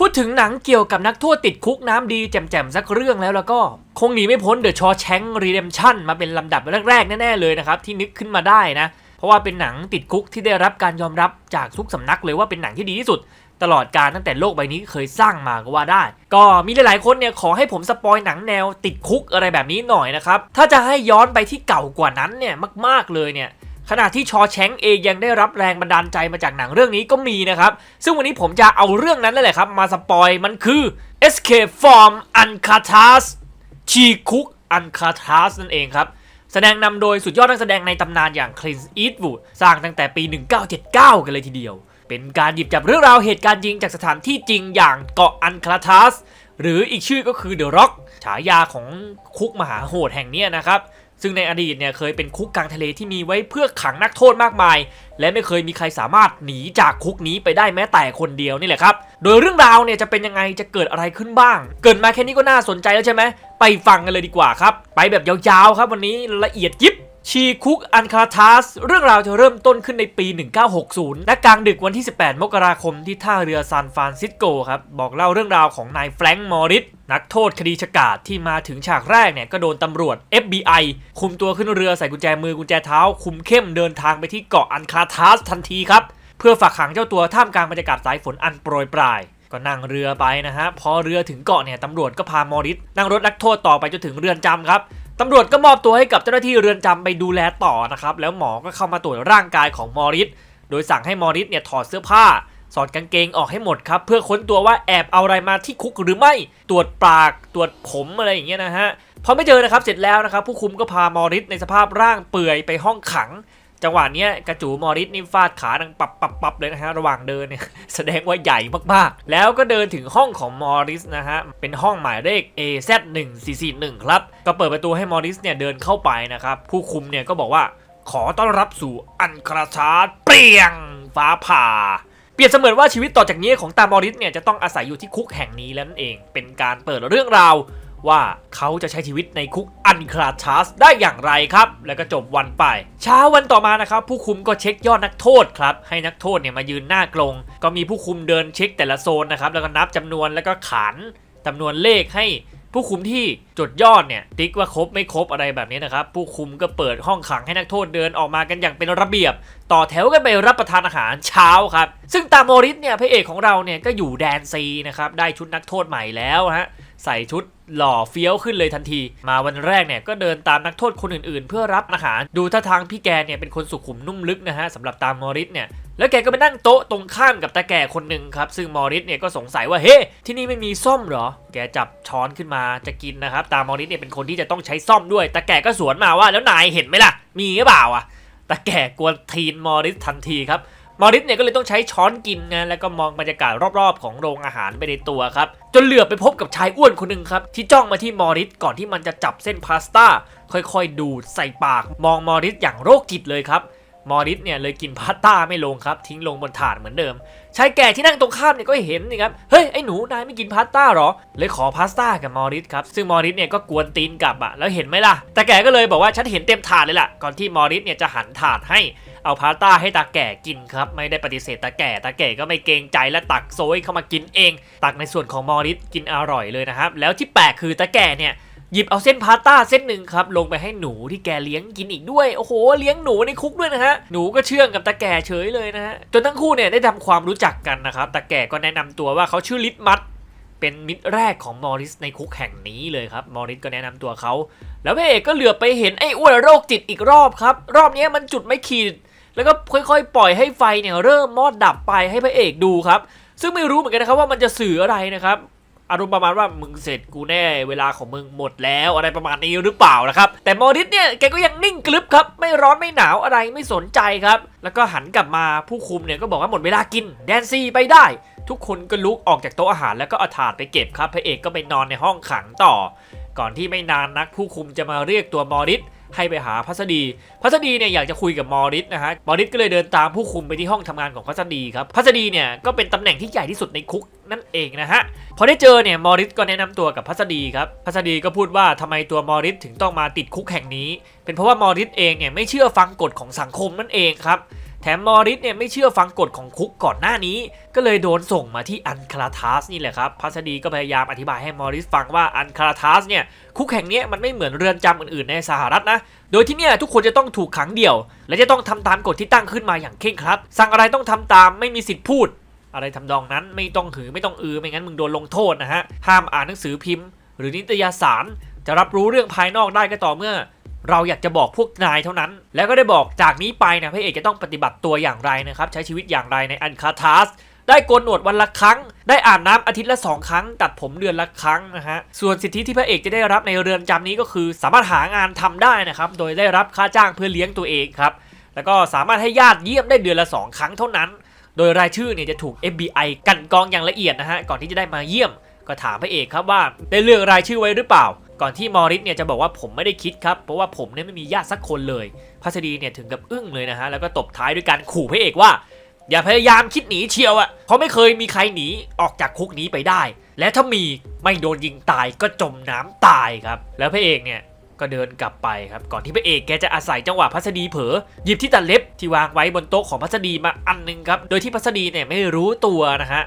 พูดถึงหนังเกี่ยวกับนักโทษติดคุกน้ำดีแจ่มๆ สักเรื่องแล้วแล้วก็คงหนีไม่พ้นเดอะชอ w ชงรีเดมชั่นมาเป็นลำดับแรก ๆ แน่ ๆ เลยนะครับ ที่นึกขึ้นมาได้นะ เพราะว่าเป็นหนังติดคุกที่ได้รับการยอมรับจากทุกสำนักเลยว่าเป็นหนังที่ดีที่สุด ตลอดการตั้งแต่โลกใบนี้เคยสร้างมาก็ว่าได้ ก็มีหลายๆคนเนี่ยขอให้ผมสปอยหนังแนวติดคุกอะไรแบบนี้หน่อยนะครับถ้าจะให้ย้อนไปที่เก่ากว่านั้นเนี่ยมาก ๆเลยเนี่ยขณะที่ชอแชงเองยังได้รับแรงบันดาลใจมาจากหนังเรื่องนี้ก็มีนะครับ ซึ่งวันนี้ผมจะเอาเรื่องนั้นนั่นแหละครับมาสปอยมันคือ Escape from a n c a t a s ชีคุก a n c a t a s นั่นเองครับ แสดงนำโดยสุดยอดนักแสดงในตำนานอย่างคลินส์อีทวูดสร้างตั้งแต่ปี 1979 กันเลยทีเดียว เป็นการหยิบจับเรื่องราวเหตุการณ์จริงจากสถานที่จริงอย่างเกาะอันคาทัสหรืออีกชื่อก็คือเดอะร็อกฉายาของคุกมหาโหดแห่งนี้นะครับซึ่งในอดีตเนี่ยเคยเป็นคุกกลางทะเลที่มีไว้เพื่อขังนักโทษมากมาย และไม่เคยมีใครสามารถหนีจากคุกนี้ไปได้แม้แต่คนเดียวนี่แหละครับ โดยเรื่องราวเนี่ยจะเป็นยังไงจะเกิดอะไรขึ้นบ้าง เกิดมาแค่นี้ก็น่าสนใจแล้วใช่ไหม ไปฟังกันเลยดีกว่าครับ ไปแบบยาวๆครับวันนี้ละเอียดยิบชีคุกอันคาทัสเรื่องราวจะเริ่มต้นขึ้นในปี 1960 และกลางดึกวันที่ 18 มกราคมที่ท่าเรือซานฟรานซิสโกครับ บอกเล่าเรื่องราวของนายแฟรงค์มอริสนักโทษคดีฉกาจที่มาถึงฉากแรกเนี่ยก็โดนตำรวจ FBI คุมตัวขึ้นเรือใส่กุญแจมือกุญแจเท้า คุมเข้มเดินทางไปที่เกาะอันคาทัสทันทีครับ เพื่อฝากขังเจ้าตัวท่ามกลางบรรยากาศสายฝนอันโปรยปรายก็นั่งเรือไปนะฮะพอเรือถึงเกาะเนี่ยตำรวจก็พามอริสนั่งรถนักโทษต่อไปจนถึงเรือนจำครับตำรวจก็มอบตัวให้กับเจ้าหน้าที่เรือนจำไปดูแลต่อนะครับ แล้วหมอก็เข้ามาตรวจร่างกายของมอริสโดยสั่งให้มอริสเนี่ยถอดเสื้อผ้าสอดกางเกงออกให้หมดครับเพื่อค้นตัวว่าแอบเอาอะไรมาที่คุก หรือไม่ตรวจปากตรวจผมอะไรอย่างเงี้ยนะฮะพอไม่เจอนะครับเสร็จแล้วนะครับผู้คุมก็พามอริสในสภาพร่างเปื่อยไปห้องขังจังหวะเนี้ยกระจูมอริสนี่ฟาดขาดังปับปับปับเลยนะฮะ ระหว่างเดินเนี่ยแสดงว่าใหญ่มากๆ แล้วก็เดินถึงห้องของมอริสนะฮะเป็นห้องหมายเลข AZ1441 ครับ ก็เปิดประตูให้มอริสเนี่ยเดินเข้าไปนะครับ ผู้คุมเนี่ยก็บอกว่า ขอต้อนรับสู่อันคราชาเปียงฟ้าผ่า เปรียบเสมือนว่าชีวิตต่อจากนี้ของตามอริสเนี่ยจะต้องอาศัยอยู่ที่คุกแห่งนี้แล้วนั่นเอง เป็นการเปิดเรื่องราวว่าเขาจะใช้ชีวิตในคุกอันคลาชาสได้อย่างไรครับ แล้วก็จบวันไป เช้าวันต่อมานะครับ ผู้คุมก็เช็คยอดนักโทษครับ ให้นักโทษเนี่ยมายืนหน้ากลง ก็มีผู้คุมเดินเช็คแต่ละโซนนะครับ แล้วก็นับจำนวนแล้วก็ขันจำนวนเลขให้ผู้คุมที่จดยอดเนี่ย ติ๊กว่าครบไม่ครบอะไรแบบนี้นะครับ ผู้คุมก็เปิดห้องขังให้นักโทษเดินออกมากันอย่างเป็นระเบียบ ต่อแถวกันไปรับประทานอาหารเช้าครับ ซึ่งตามโมริสเนี่ยพระเอกของเราเนี่ยก็อยู่แดนซีนะครับได้ชุดนักโทษใหม่แล้วฮะใส่ชุดหล่อเฟี้ยวขึ้นเลยทันที มาวันแรกเนี่ยก็เดินตามนักโทษคนอื่น ๆ เพื่อรับอาหารดูท่าทางพี่แกเนี่ยเป็นคนสุขุมนุ่มลึกนะฮะสำหรับตามมอริสเนี่ยแล้วแกก็ไปนั่งโต๊ะตรงข้ามกับตาแก่คนหนึ่งครับ ซึ่งมอริสเนี่ยก็สงสัยว่าเฮ้ที่นี่ไม่มีซ่อมเหรอ แกจับช้อนขึ้นมาจะกินนะครับ ตามอริสเนี่ยเป็นคนที่จะต้องใช้ซ่อมด้วยตาแก่ก็สวนมาว่าแล้วนายเห็นไหมล่ะ มีหรือเปล่าอ่ะตาแก่กวนทีนมอริสทันทีครับมอริสเนี่ยก็เลยต้องใช้ช้อนกินนะแล้วก็มองบรรยากาศรอบๆ ของโรงอาหารไปในตัวครับ จนเหลือไปพบกับชายอ้วนคนหนึ่งครับ ที่จ้องมาที่มอริสก่อนที่มันจะจับเส้นพาสต้าค่อยๆ ดูดใส่ปาก มองมอริสอย่างโรคจิตเลยครับมอริสเนี่ยเลยกินพาสต้าไม่ลงครับทิ้งลงบนถาดเหมือนเดิมชายแก่ที่นั่งตรงข้ามเนี่ยก็เห็นนะครับเฮ้ยไอ้หนูนายไม่กินพาสต้าหรอเลยขอพาสต้ากับมอริสครับซึ่งมอริสเนี่ยก็กวนตีนกลับอะแล้วเห็นไหมล่ะแต่แก่ก็เลยบอกว่าฉันเห็นเต็ม ถาดเลยล่ะ ก่อนที่มอริสเนี่ยจะหันถาดให้เอาพาสต้าให้ตาแก่กินครับไม่ได้ปฏิเสธตาแก่ตาแก่ก็ไม่เกรงใจและตักโซยเข้ามากินเอง ตักในส่วนของมอริสกินอร่อยเลยนะครับแล้วที่แปลกคือตาแก่เนี่ยหยิบเอาเส้นพาสต้าเส้นหนึ่งครับ ลงไปให้หนูที่แกเลี้ยงกินอีกด้วย โอ้โห เลี้ยงหนูในคุกด้วยนะฮะหนูก็เชื่องกับตาแก่เฉยเลยนะฮะจนทั้งคู่เนี่ยได้ทำความรู้จักกันนะครับตาแก่ก็แนะนำตัวว่าเขาชื่อลิทมัดเป็นมิตรแรกของมอริสในคุกแห่งนี้เลยครับมอริสก็แนะนำตัวเขาแล้วพระเอกก็เหลือไปเห็นไอ้อ้วนโรคจิตอีกรอบครับ รอบนี้มันจุดไม่ขีดแล้วก็ค่อยๆปล่อยให้ไฟเนี่ย เริ่มมอดดับไปให้พระเอกดูครับ ซึ่งไม่รู้เหมือนกันนะครับว่ามันจะสื่ออะไรนะครับอารมณ์ประมาณว่ามึงเสร็จกูแน่เวลาของมึงหมดแล้วอะไรประมาณนี้หรือเปล่านะครับ แต่มอริสเนี่ยแกก็ยังนิ่งกลึบครับไม่ร้อนไม่หนาวอะไรไม่สนใจครับ แล้วก็หันกลับมาผู้คุมเนี่ยก็บอกว่าหมดเวลากิน แดนซี่ไปได้ ทุกคนก็ลุกออกจากโต๊ะอาหารแล้วก็เอาถาดไปเก็บครับพระเอกก็ไปนอนในห้องขังต่อ ก่อนที่ไม่นานนัก ผู้คุมจะมาเรียกตัวมอริสให้ไปหาพัสดีพัสดีเนี่ยอยากจะคุยกับมอริสนะฮะ มอริสก็เลยเดินตามผู้คุมไปที่ห้องทำงานของพัสดีครับพัสดีเนี่ยก็เป็นตำแหน่งที่ใหญ่ที่สุดในคุกนั่นเองนะฮะ พอได้เจอเนี่ย มอริสก็แนะนำตัวกับพัสดีครับพัสดีก็พูดว่าทำไมตัวมอริสถึงต้องมาติดคุกแห่งนี้ เป็นเพราะว่ามอริสเองเนี่ยไม่เชื่อฟังกฎของสังคมนั่นเองครับแถมมอริสเนี่ยไม่เชื่อฟังกฎของคุกก่อนหน้านี้ ก็เลยโดนส่งมาที่อันคาลาทัสนี่แหละครับ พัสดีก็พยายามอธิบายให้มอริสฟังว่าอันคาลาทัสเนี่ยคุกแห่งนี้มันไม่เหมือนเรือนจำอื่นๆ ในสหรัฐนะ โดยที่เนี่ยทุกคนจะต้องถูกขังเดี่ยว และจะต้องทำตามกฎที่ตั้งขึ้นมาอย่างเคร่งครัดสั่งอะไรต้องทำตามไม่มีสิทธิ์พูด อะไรทำดองนั้นไม่ต้องหือไม่ต้องอือไม่งั้นมึงโดนลงโทษนะฮะห้ามอ่านหนังสือพิมพ์ หรือนิตยสารจะรับรู้เรื่องภายนอกได้ก็ต่อเมื่อเราอยากจะบอกพวกนายเท่านั้น แล้วก็ได้บอกจากนี้ไปนะพระเอกจะต้องปฏิบัติตัวอย่างไรนะครับใช้ชีวิตอย่างไรในอันคาทัสได้โกนหนวดวันละครั้ง ได้อาบน้ำอาทิตย์ละ2ครั้งตัดผมเดือนละครั้งนะฮะส่วนสิทธิที่พระเอกจะได้รับในเรือนจำนี้ก็คือ สามารถหางานทำได้นะครับโดยได้รับค่าจ้างเพื่อเลี้ยงตัวเองครับแล้วก็สามารถให้ญาติเยี่ยมได้เดือนละ 2 ครั้งเท่านั้น โดยรายชื่อเนี่ยจะถูก FBI กันกองอย่างละเอียดนะฮะก่อนที่จะได้มาเยี่ยมก็ถามพระเอกครับว่า ได้เลือกรายชื่อไว้หรือเปล่าก่อนที่มอริสเนี่ย จะบอกว่าผมไม่ได้คิดครับ เพราะว่าผมเนี่ยไม่มีญาติสักคนเลยพัสดีเนี่ยถึงกับอึ้งเลยนะฮะแล้วก็ตบท้ายด้วยการขู่พระเอกว่าอย่าพยายามคิดหนีเชียวอะ่ะเพราะไม่เคยมีใครหนีออกจากคุกนี้ไปได้ และถ้ามีไม่โดนยิงตายก็จมน้ำตายครับ แล้วพระเอกเนี่ยก็เดินกลับไปครับก่อนที่พระเอกแกจะอาศัยจังหวะพัสดีเผลอหยิบที่ตัดเล็บที่วางไว้บนโต๊ะของพัสดีมาอันนึงครับ โดยที่พัสดีเนี่ยไม่รู้ตัวนะฮะ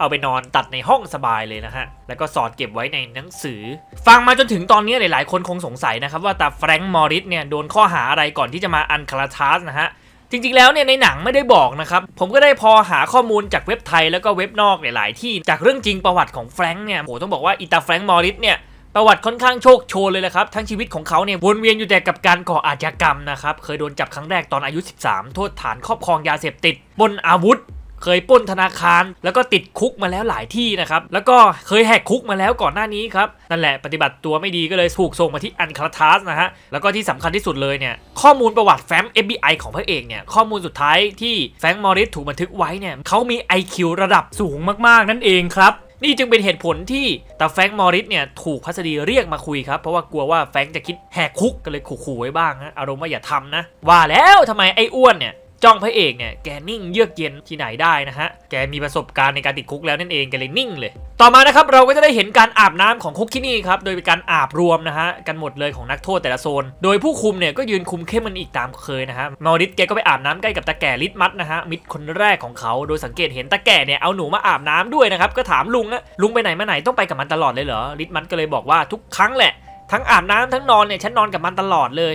เอาไปนอนตัดในห้องสบายเลยนะฮะ แล้วก็สอดเก็บไว้ในหนังสือ ฟังมาจนถึงตอนนี้ หลายๆ คนคงสงสัยนะครับ ว่าตาแฟรงค์มอริสเนี่ยโดนข้อหาอะไรก่อนที่จะมาอันคาราทัสนะฮะ จริงๆแล้วเนี่ยในหนังไม่ได้บอกนะครับ ผมก็ได้พอหาข้อมูลจากเว็บไทยแล้วก็เว็บนอกหลายๆ ที่จากเรื่องจริงประวัติของแฟรงค์เนี่ยโหต้องบอกว่าอิตาแฟรงค์มอริสเนี่ยประวัติค่อนข้างโชคโชนเลยแหละครับ ทั้งชีวิตของเขาเนี่ยวนเวียนอยู่แต่กับการก่ออาชญากรรมนะครับ เคยโดนจับครั้งแรกตอนอายุ 13 โทษฐานครอบครองยาเสพติด บนอาวุธเคยป้นธนาคารแล้วก็ติดคุกมาแล้วหลายที่นะครับ แล้วก็เคยแหกคุกมาแล้วก่อนหน้านี้ครับ นั่นแหละ ปฏิบัติตัวไม่ดีก็เลยถูกส่งมาที่อันคาทัสนะฮะแล้วก็ที่สำคัญที่สุดเลยเนี่ยข้อมูลประวัติแฟ้ม FBI ของพระเอกเนี่ยข้อมูลสุดท้ายที่แฟงมอริสถูกบันทึกไว้เนี่ยเขามี IQ ระดับสูงมากๆนั่นเองครับ นี่จึงเป็นเหตุผลที่ตาแฟงมอริสเนี่ยถูกพัสดีเรียกมาคุยครับเพราะว่ากลัวว่าแฟงจะคิดแหกคุก ก็เลยขู่ๆไว้บ้างนะอารมณ์ว่าอย่าทำนะว่าแล้วทำไมไอ้อ้วนเนี่ยจ้องพระเอกเนี่ยแกนิ่งเยือกเย็นที่ไหนได้นะฮะแกมีประสบการณ์ในการติดคุกแล้วนั่นเองแกเลยนิ่งเลย ต่อมานะครับเราก็จะได้เห็นการอาบน้ำของคุกที่นี่ครับ โดยเป็นการอาบรวมนะฮะกันหมดเลยของนักโทษแต่ละโซนโดยผู้คุมเนี่ยก็ยืนคุมเข้มมันอีกตามเคยนะฮะมอริสแกก็ไปอาบน้ำใกล้กับตะแก่ลิทมัดนะฮะมิดคนแรกของเขาโดยสังเกตเห็นตะแก่เนี่ยเอาหนูมาอาบน้ำด้วยนะครับก็ถามลุงอะลุงไปไหนมาไหนต้องไปกับมันตลอดเลยเหรอลิทมัดก็เลยบอกว่าทุกครั้งแหละ ทั้งอาบน้ำทั้งนอนเนี่ยฉันนอนกับมันตลอดเลย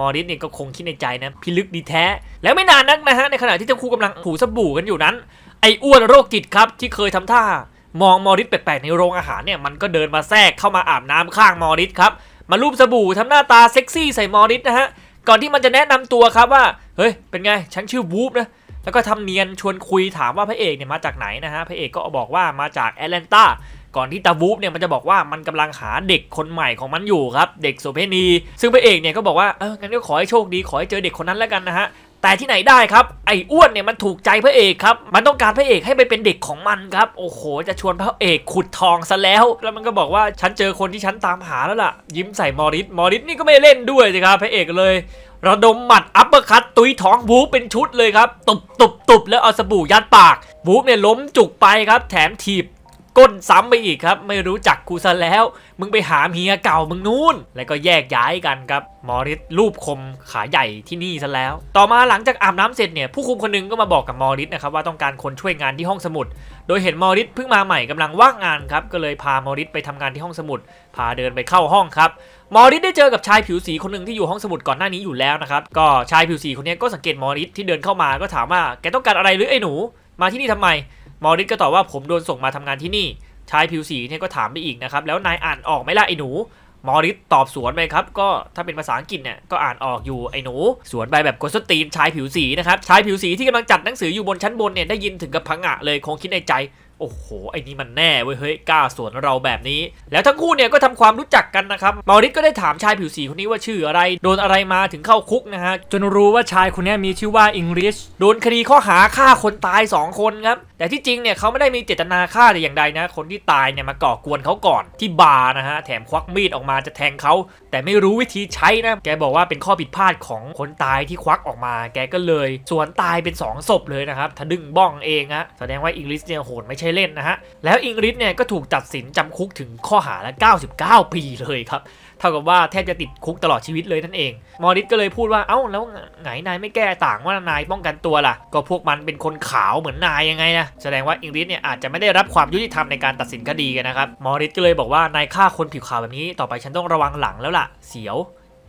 มอริสเนี่ยก็คงคิดในใจนะพิลึกดีแท้ แล้วไม่นานนักนะฮะ ในขณะที่ทั้งคู่กำลังถูสบู่กันอยู่นั้น ไอ้อ้วนโรคจิตครับ ที่เคยทำท่า มองมอริสแปลกๆในโรงอาหารเนี่ย มันก็เดินมาแทรกเข้ามาอาบน้ำข้างมอริสครับ มาลูบสบู่ทำหน้าตาเซ็กซี่ใส่มอริสนะฮะ ก่อนที่มันจะแนะนำตัวครับว่าเฮ้ยเป็นไงฉันชื่อวูฟนะแล้วก็ทำเนียนชวนคุยถามว่าพระเอกเนี่ยมาจากไหนนะฮะพระเอกก็บอกว่ามาจากแอตแลนตาก่อนที่ตาวูฟเนี่ยมันจะบอกว่ามันกำลังหาเด็กคนใหม่ของมันอยู่ครับ เด็กโสเภณีซึ่งพระเอกเนี่ยก็บอกว่า เอองั้นก็ขอให้โชคดีขอให้เจอเด็กคนนั้นแล้วกันนะฮะแต่ที่ไหนได้ครับ ไอ้อ้วนเนี่ยมันถูกใจพระเอกครับ มันต้องการพระเอกให้ไปเป็นเด็กของมันครับ โอ้โหจะชวนพระเอกขุดทองซะแล้ว แล้วมันก็บอกว่าฉันเจอคนที่ฉันตามหาแล้วล่ะ ยิ้มใส่มอริสมอริสนี่ก็ไม่เล่นด้วยสิครับพระเอกเลยระดมหมัดอัปเปอร์คัตตุยท้องบู๊เป็นชุดเลยครับตุบตุบตุบแล้วเอาสบู่ยัดปากบู๊เนี่ยล้มจุกไปครับแถมถีบก้นซ้ำไปอีกครับ ไม่รู้จักกูซะแล้ว มึงไปหาเฮียเก่ามึงนู่นแล้วก็แยกย้ายกันครับมอริสรูปคมขาใหญ่ที่นี่ซะแล้ว ต่อมาหลังจากอาบน้ำเสร็จเนี่ยผู้คุมคนนึงก็มาบอกกับมอริสนะครับว่าต้องการคนช่วยงานที่ห้องสมุด โดยเห็นมอริสเพิ่งมาใหม่กำลังว่างงานครับก็เลยพามอริสไปทำงานที่ห้องสมุดพาเดินไปเข้าห้องครับมอริสได้เจอกับชายผิวสีคนหนึ่งที่อยู่ห้องสมุดก่อนหน้านี้อยู่แล้วนะครับก็ชายผิวสีคนนี้ก็สังเกตมอริสที่เดินเข้ามาก็ถามว่าแกต้องการอะไรหรือไอ้หนูมาที่นี่ทำไมมอริสก็ตอบว่าผมโดนส่งมาทำงานที่นี่ ชายผิวสีเนี่ยก็ถามไปอีกนะครับ แล้วนายอ่านออกไหมล่ะไอ้หนูมอริสตอบสวนไปครับ ก็ถ้าเป็นภาษาอังกฤษเนี่ยก็อ่านออกอยู่ไอ้หนู สวนไปแบบกสตีนชายผิวสีนะครับ ชายผิวสีที่กำลังจัดหนังสืออยู่บนชั้นบนเนี่ยได้ยินถึงกับพังอะเลยคงคิดในใจโอ้โห ไอ้นี่มันแน่เว้ยเฮ้ยกล้าสวนเราแบบนี้ แล้วทั้งคู่เนี่ยก็ทำความรู้จักกันนะครับมาริสก็ได้ถามชายผิวสีคนนี้ว่าชื่ออะไร โดนอะไรมาถึงเข้าคุกนะฮะ จนรู้ว่าชายคนนี้มีชื่อว่าอิงลิช โดนคดีข้อหาฆ่าคนตาย 2 คนครับ แต่ที่จริงเนี่ยเขาไม่ได้มีเจตนาฆ่าแต่อย่างใดนะ คนที่ตายเนี่ยมาก่อกวนเขาก่อนที่บาร์นะฮะ แถมควักมีดออกมาจะแทงเขา แต่ไม่รู้วิธีใช้นะ แกบอกว่าเป็นข้อผิดพลาดของคนตายที่ควักออกมา แกก็เลยสวนตายเป็น2ศพเลยนะครับทะดึงบ้องเองฮะแสดงว่าอิงลิชเนี่ยโหดไม่ใช่ช้เล่นนะฮะแล้วอิงริดเนี่ยก็ถูกตัดสินจำคุกถึงข้อหาละ 99 ปีเลยครับ เท่ากับว่าแทบจะติดคุกตลอดชีวิตเลยนั่นเอง มอริสก็เลยพูดว่าเอ้าแล้วไงนายไม่แก้ต่างว่านายป้องกันตัวล่ะ ก็พวกมันเป็นคนขาวเหมือนนายยังไงนะแสดงว่าอิงริสเนี่ยอาจจะไม่ได้รับความยุติธรรมในการตัดสินคดีกันนะครับมอริสก็เลยบอกว่านายฆ่าคนผิวขาวแบบนี้ต่อไปฉันต้องระวังหลังแล้วล่ะเสียว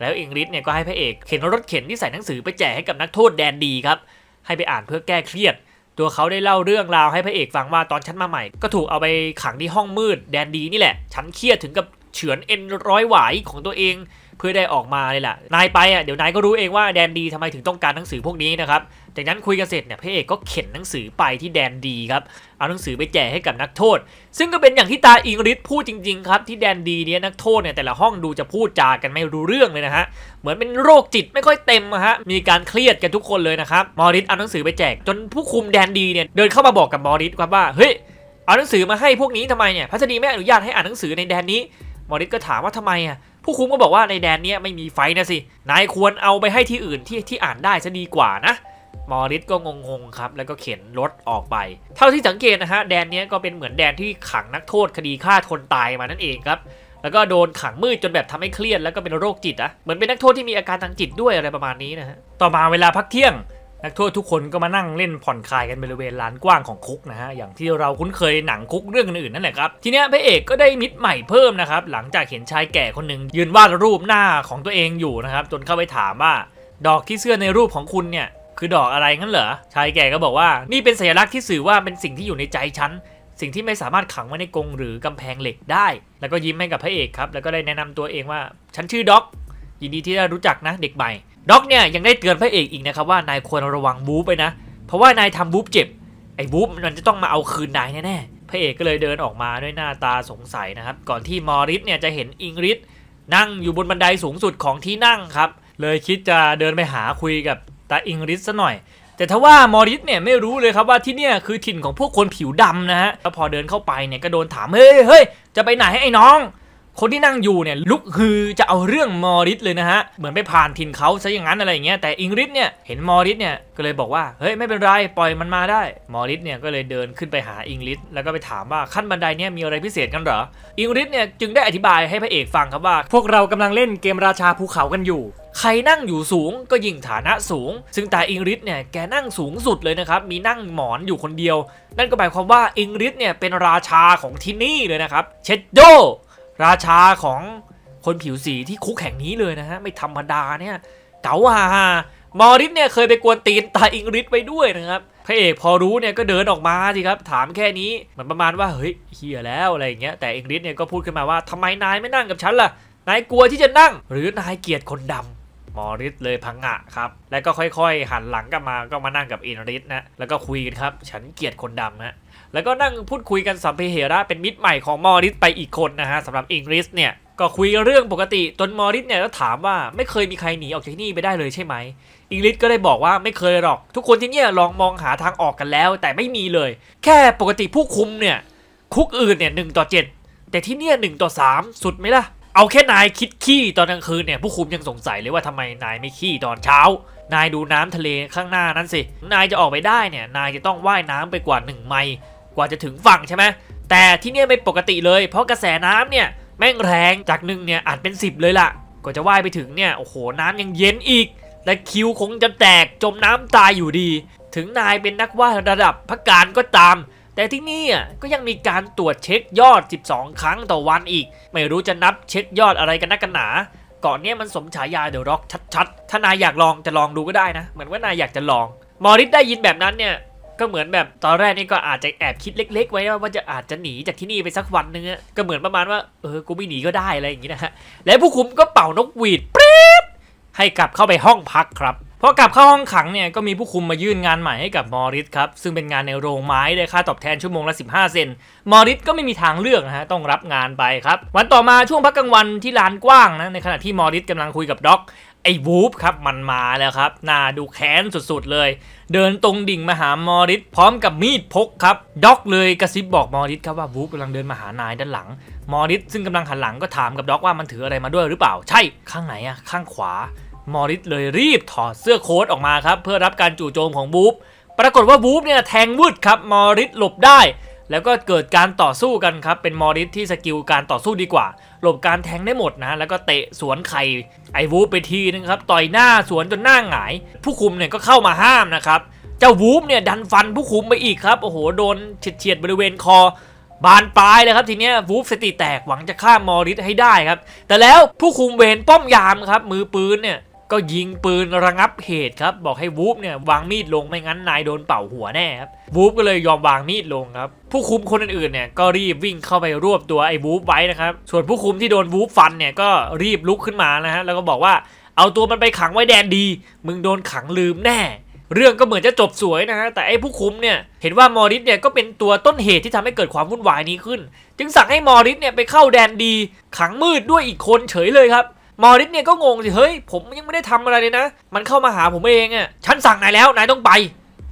แล้วอิงริสเนี่ยก็ให้พระเอกเข็นรถเข็นที่ใส่หนังสือไปแจกให้กับนักโทษแดนดีครับให้ไปอ่านเพื่อแก้เครียดตัวเขาได้เล่าเรื่องราวให้พระเอกฟังว่าตอนชันมาใหม่ ก็ถูกเอาไปขังที่ห้องมืดแดนดีนี่แหละชันเครียดถึงกับเฉือนเอ็นร้อยหวายของตัวเองเพื่อได้ออกมาเลยแหละนายไปอ่ะเดี๋ยวนายก็รู้เองว่าแดนดีทำไมถึงต้องการหนังสือพวกนี้นะครับ จากนั้นคุยกันเสร็จเนี่ยพระเอกก็เข็นหนังสือไปที่แดนดีครับ เอาหนังสือไปแจกให้กับนักโทษ ซึ่งก็เป็นอย่างที่ตาอิงริทพูดจริง ๆ ครับที่แดนดีเนี่ยนักโทษเนี่ย แต่ละห้องดูจะพูดจากันไม่รู้เรื่องเลยนะฮะ เหมือนเป็นโรคจิตไม่ค่อยเต็มะฮะ มีการเครียดกันทุกคนเลยนะครับ มอริสเอาหนังสือไปแจกจนผู้คุมแดนดีเนี่ยเดินเข้ามาบอกกับมอริสครับว่าเฮ้ยเอาหนังสือมาให้พวกนี้ทำไมเนี่ยพัสดีไม่อนุญาตให้อ่านหนังสือในแดนนี้ มอริสก็ถามว่าทำไมอ่ะผู้คุมก็บอกว่าในแดนนี้ไม่มีไฟนะสิ นายควรเอาไปให้ที่อื่นที่ที่อ่านได้จะดีกว่านะ มอริสก็งงๆครับ แล้วก็เข็นรถออกไป เท่าที่สังเกตนะฮะ แดนนี้ก็เป็นเหมือนแดนที่ขังนักโทษคดีฆ่าคนตายมานั่นเองครับ แล้วก็โดนขังมืดจนแบบทำให้เครียดแล้วก็เป็นโรคจิตอะเหมือนเป็นนักโทษที่มีอาการทางจิตด้วยอะไรประมาณนี้นะฮะ ต่อมาเวลาพักเที่ยงนักโทษทุกคนก็มานั่งเล่นผ่อนคลายกันบริเวณลานกว้างของคุกนะฮะอย่างที่เราคุ้นเคยหนังคุกเรื่องอื่นนั่นแหละครับทีนี้พระเอกก็ได้มิตรใหม่เพิ่มนะครับหลังจากเห็นชายแก่คนหนึ่งยืนวาดรูปหน้าของตัวเองอยู่นะครับจนเข้าไปถามว่า ดอกที่เสื้อในรูปของคุณเนี่ยคือดอกอะไรงั้นเหรอชายแก่ก็บอกว่า นี่เป็นสัญลักษณ์ที่สื่อว่าเป็นสิ่งที่อยู่ในใจฉันสิ่งที่ไม่สามารถขังไว้ในกรงหรือกำแพงเหล็กได้ แล้วก็ยิ้มให้กับพระเอกครับแล้วก็ได้แนะนำตัวเองว่าฉันชื่อด็อก ยินดีที่ได้รู้จักนะเด็กใหม่ด็อกเนี่ยยังได้เตือนพระเอกอีกนะครับว่า นายควรระวังบู๊ไปนะ เพราะว่า นายทำบู๊เจ็บ ไอ้บู๊มันจะต้องมาเอาคืนนายแน่ ๆพระเอกก็เลยเดินออกมาด้วยหน้าตาสงสัยนะครับ ก่อนที่มอริสเนี่ยจะเห็นอิงริสนั่งอยู่บนบันไดสูงสุดของที่นั่งครับ เลยคิดจะเดินไปหาคุยกับตาอิงริสซะหน่อย แต่ทว่ามอริสเนี่ยไม่รู้เลยครับว่าที่เนี่ยคือถิ่นของพวกคนผิวดำนะฮะแล้วพอเดินเข้าไปเนี่ยก็โดนถามเฮ้ยเฮ้ยจะไปไหนให้ไอ้น้องคนที่นั่งอยู่เนี่ยลุกคือจะเอาเรื่องมอริสเลยนะฮะ เหมือนไปผ่านถิ่นเขาซะอย่างนั้นอะไรอย่างเงี้ยแต่อิงริสเนี่ยเห็นมอริสเนี่ยก็เลยบอกว่าเฮ้ยไม่เป็นไร ปล่อยมันมาได้มอริสเนี่ยก็เลยเดินขึ้นไปหาอิงริสแล้วก็ไปถามว่าขั้นบันไดเนี่ยมีอะไรพิเศษกันเหรอ อิงริสเนี่ย จึงได้อธิบายให้พระเอกฟังครับว่า พวกเรากำลังเล่นเกมราชาภูเขากันอยู่ ใครนั่งอยู่สูงก็ยิ่งฐานะสูง ซึ่งแต่อิงริสเนี่ยแกนั่งสูงสุดเลยนะครับมีนั่งหมอนอยู่คนเดียว นั่นก็หมายความว่าอิงริสเนี่ยเป็นราชาของที่นี่เลยนะครับเชดโดราชาของคนผิวสีที่คุกแห่งนี้เลยนะฮะ ไม่ธรรมดาเนี่ย เก๋าฮ่าฮ่ามอริสเนี่ย เคยไปกวนตีนตาอิงริสไปด้วยนะครับพระเอกพอรู้เนี่ยก็เดินออกมาสิครับ ถามแค่นี้เหมือนประมาณว่าเฮ้ยเฮียแล้วอะไรอย่างเงี้ยแต่อิงริสเนี่ยก็พูดขึ้นมาว่าทำไมนายไม่นั่งกับฉันล่ะ นายกลัวที่จะนั่งหรือนายเกลียดคนดำ มอริสเลยพังอ่ะครับแล้วก็ค่อยๆ หันหลังกลับมาก็มานั่งกับอิงริสนะแล้วก็คุยกันครับ ฉันเกลียดคนดำนะแล้วก็นั่งพูดคุยกันสัมเพเหระเป็นมิตรใหม่ของมอริสไปอีกคนนะฮะสำหรับอิงริสเนี่ยก็คุยเรื่องปกติจนมอริสเนี่ยก็ถามว่าไม่เคยมีใครหนีออกจากที่นี่ไปได้เลยใช่ไหมอิงลิสก็ได้บอกว่าไม่เคยหรอกทุกคนที่เนี่ยลองมองหาทางออกกันแล้วแต่ไม่มีเลย แค่ปกติผู้คุมเนี่ย คุกอื่นเนี่ยหต่อ7 แต่ที่เนี่ยหต่อ3 สุดไหมล่ะเอาแค่นายคิดขี้ตอนกลางคืนเนี่ยผู้คุมยังสงสัยเลยว่าทำไมนายไม่ขี้ตอนเช้า นายดูน้ำทะเลข้างหน้านั้นสินายจะออกไปได้เนี่ยนายจะต้องว่ายน้ำไปกว่า1ไมล์กว่าจะถึงฝั่งใช่ไหม แต่ที่นี่ไม่ปกติเลย เพราะกระแสน้ำเนี่ยแม่งแรง จากหนึ่งเนี่ยอาจเป็น 10 เลยล่ะกว่าจะว่ายไปถึงเนี่ย โอ้โห น้ำยังเย็นอีก และคิวคงจะแตกจมน้ำตายอยู่ดี ถึงนายเป็นนักว่ายระดับพักการก็ตาม แต่ที่นี่ก็ยังมีการตรวจเช็คยอด 12 ครั้งต่อวันอีก ไม่รู้จะนับเช็คยอดอะไรกันนักกันหนาก่ะนเนี้ยมันสมฉายาเดอะร็อกชัด ๆ ถ้านายอยากลองจะลองดูก็ได้นะ เหมือนว่านายอยากจะลอง มอริสได้ยินแบบนั้นเนี่ยก็เหมือนแบบ ตอนแรกนี่ก็อาจจะแอบคิดเล็ก ๆ ไว้ว่าจะอาจจะหนีจากที่นี่ไปสักวันนึงก็เหมือนประมาณว่า เออ กูไม่หนีก็ได้อะไรอย่างงี้นะฮะ และผู้คุมก็เป่านกหวีดปิ๊ดให้กลับเข้าไปห้องพักครับพอกลับเข้าห้องขังเนี่ยก็มีผู้คุมมายื่นงานใหม่ให้กับมอริสครับซึ่งเป็นงานในโรงไม้ได้ค่า ตอบแทนชั่วโมงละ15 เซนมอริสก็ไม่มีทางเลือกนะฮะต้องรับงานไปครับวันต่อมาช่วงพักกลางวันที่ลานกว้างนะในขณะที่มอริสกำลังคุยกับด็อกไอ้วูฟครับ มันมาแล้วครับน่าดูแค้นสุดๆเลย เดินตรงดิ่งมาหามอริส พร้อมกับมีดพกครับด็อกเลยกระซิบบอกมอริสครับว่าวูฟกำลังเดินมาหานายด้านหลังมอริสซึ่งกำลังหันหลังก็ถามกับด็อกว่ามันถืออะไรมาด้วยหรือเปล่าใช่ข้างไหนอะข้างขวามอริสเลยรีบถอดเสื้อโค้ทออกมาครับเพื่อรับการจู่โจมของวูฟปรากฏว่าวูฟเนี่ยแทงวืดครับมอริสหลบได้แล้วก็เกิดการต่อสู้กันครับ เป็นมอริสที่สกิลการต่อสู้ดีกว่าหลบการแทงได้หมดนะแล้วก็เตะสวนไข่ไอวูฟไปทีนึงครับต่อยหน้าสวนจนหน้าหงาย ผู้คุมเนี่ยก็เข้ามาห้ามนะครับ เจ้าวูฟเนี่ยดันฟันผู้คุมไปอีกครับโอ้โหโดนเฉียดบริเวณคอ บานปลายเลยครับทีเนี้ย วูฟสติแตกหวังจะฆ่ามอริสให้ได้ครับ แต่แล้วผู้คุมเวรป้อมยามครับมือปืนเนี่ยก็ยิงปืนระงับเหตุครับ บอกให้วูฟเนี่ย วางมีดลงไม่งั้น นายโดนเป่าหัวแน่ครับวูฟก็เลยยอมวางมีดลงครับ ผู้คุมคนอื่นๆเนี่ยก็รีบวิ่งเข้าไปรวบตัวไอ้วูฟไว้นะครับส่วนผู้คุมที่โดนวูฟฟันเนี่ยก็รีบลุกขึ้นมานะฮะแล้วก็บอกว่าเอาตัวมันไปขังไว้แดนดี มึงโดนขังลืมแน่ เรื่องก็เหมือนจะจบสวยนะฮะแต่ไอ้ผู้คุมเนี่ยเห็นว่ามอริสเนี่ยก็เป็นตัวต้นเหตุที่ทำให้เกิดความวุ่นวายนี้ขึ้นจึงสั่งให้มอริสเนี่ยไปเข้าแดนดีขังมืดด้วยอีกคนเฉยเลยครับมอริสเนี่ยก็งงสิเฮ้ยผมยังไม่ได้ทำอะไรเลยนะ มันเข้ามาหาผมเองอะ่ะฉันสั่งนายแล้วนายต้องไป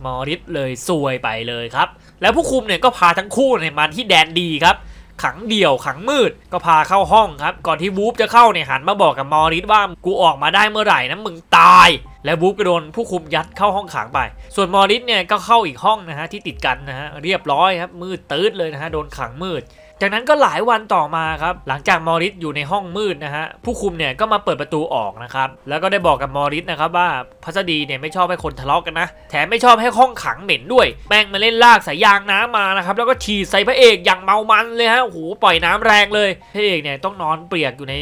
มอริสเลยซวยไปเลยครับแล้วผู้คุมเนี่ยก็พาทั้งคู่เนี่ยมาที่แดนดีครับ ขังเดี่ยวขังมืดก็พาเข้าห้องครับก่อนที่วูฟจะเข้าเนี่ยหันมาบอกกับมอริสว่ากูออกมาได้เมื่อไหร่นะมึงตาย และวูฟก็โดน ผู้คุมยัดเข้าห้องขังไป ส่วนมอริสเนี่ยก็เข้าอีกห้องนะฮะที่ติดกันนะฮะเรียบร้อยครับมืดตืดเลยนะฮะโดนขังมืดจากนั้นก็หลายวันต่อมาครับหลังจากมอริสอยู่ในห้องมืดนะฮะผู้คุมเนี่ยก็มาเปิดประตูออกนะครับ แล้วก็ได้บอกกับมอริสนะครับว่าพัสดีเนี่ยไม่ชอบให้คนทะเลาะกกันนะแถมไม่ชอบให้ห้องขังเหม็นด้วยแม่งมาเล่นลากสายยางน้ำมานะครับแล้วก็ฉีดใส่พระเอกอย่างเมามันเลยฮะโอ้โหปล่อยน้ำแรงเลยพระเอกเนี่ยต้องนอนเปียกอยู่ใน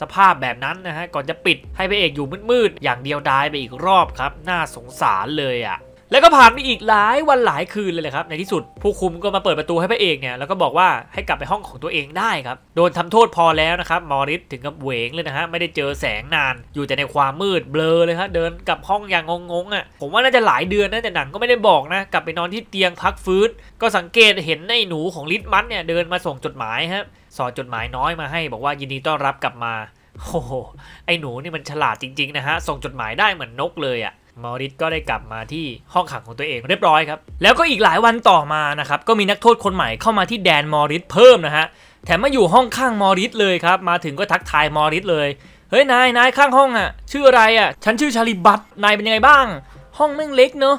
สภาพแบบนั้นนะฮะก่อนจะปิดให้พระเอกอยู่มืดๆอย่างเดียวดายไปอีกรอบครับน่าสงสารเลยอะ่ะแล้วก็ผ่านไปอีกหลายวันหลายคืนเลยแหละครับ ในที่สุดผู้คุมก็มาเปิดประตูให้พระเอกเนี่ย แล้วก็บอกว่าให้กลับไปห้องของตัวเองได้ครับ โดนทำโทษพอแล้วนะครับมอริสถึงกับเหวงเลยนะฮะไม่ได้เจอแสงนาน อยู่แต่ในความมืดเบลอเลยครับเดินกลับห้องอย่างงงๆอ่ะ ผมว่าน่าจะหลายเดือนนะแต่หนังก็ไม่ได้บอกนะ กลับไปนอนที่เตียงพักฟื้น ก็สังเกตเห็นในหนูของลิทมัสเนี่ยเดินมาส่งจดหมายครับสอดจดหมายน้อยมาให้บอกว่ายินดีต้อนรับกลับมาโอ้โหไอ้หนูนี่มันฉลาดจริงๆนะฮะส่งจดหมายได้เหมือนนกเลยอะ่ะมอริสก็ได้กลับมาที่ห้องขังของตัวเองเรียบร้อยครับ แล้วก็อีกหลายวันต่อมานะครับ ก็มีนักโทษคนใหม่เข้ามาที่แดนมอริสเพิ่มนะฮะแถมมาอยู่ห้องข้างมอริสเลยครับมาถึงก็ทักทายมอริสเลยเฮ้ยนายนายข้างห้องอ่ะชื่ออะไรอ่ะฉันชื่อชาลิบัตนายเป็นยังไงบ้าง ห้องแม่งเล็กเนาะ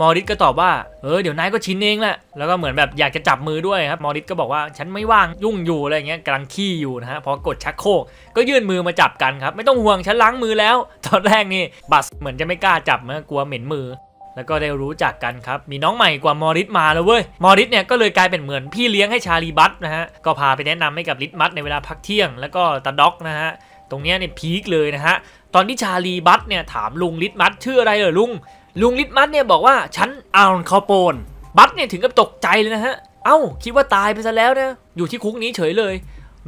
มอริสก็ตอบว่าเออเดี๋ยวนายก็ชินเองแหละ แล้วก็เหมือนแบบอยากจะจับมือด้วยครับมอริสก็บอกว่า ฉันไม่ว่าง ยุ่งอยู่อะไรเงี้ยกำลังขี้อยู่นะฮะ พอกดชักโครก ก็ยื่นมือมาจับกันครับ ไม่ต้องห่วง ฉันล้างมือแล้ว ตอนแรกนี่ บัสเหมือนจะไม่กล้าจับนะกลัวเหม็นมือ แล้วก็ได้รู้จักกันครับ มีน้องใหม่กว่ามอริสมาแล้วเว้ยมอริสเนี่ยก็เลยกลายเป็นเหมือนพี่เลี้ยงให้ชาลีบัตนะฮะ ก็พาไปแนะนำให้กับลิทมัตในเวลาพักเที่ยง แล้วก็ตาด็อกนะฮะ ตรงเนี้ยเนี่ยพีคเลยนะฮะ ตอนที่ชาลีบัตเนี่ยถามลุงลิทมัตชื่ออะไรเหรอลุงลุงลิทมัสเนี่ยบอกว่าฉันอาล์นคาโปนบัตเนี่ยถึงกับตกใจเลยนะฮะ เอ้า คิดว่าตายไปซะแล้วนะอยู่ที่คุกนี้เฉยเลย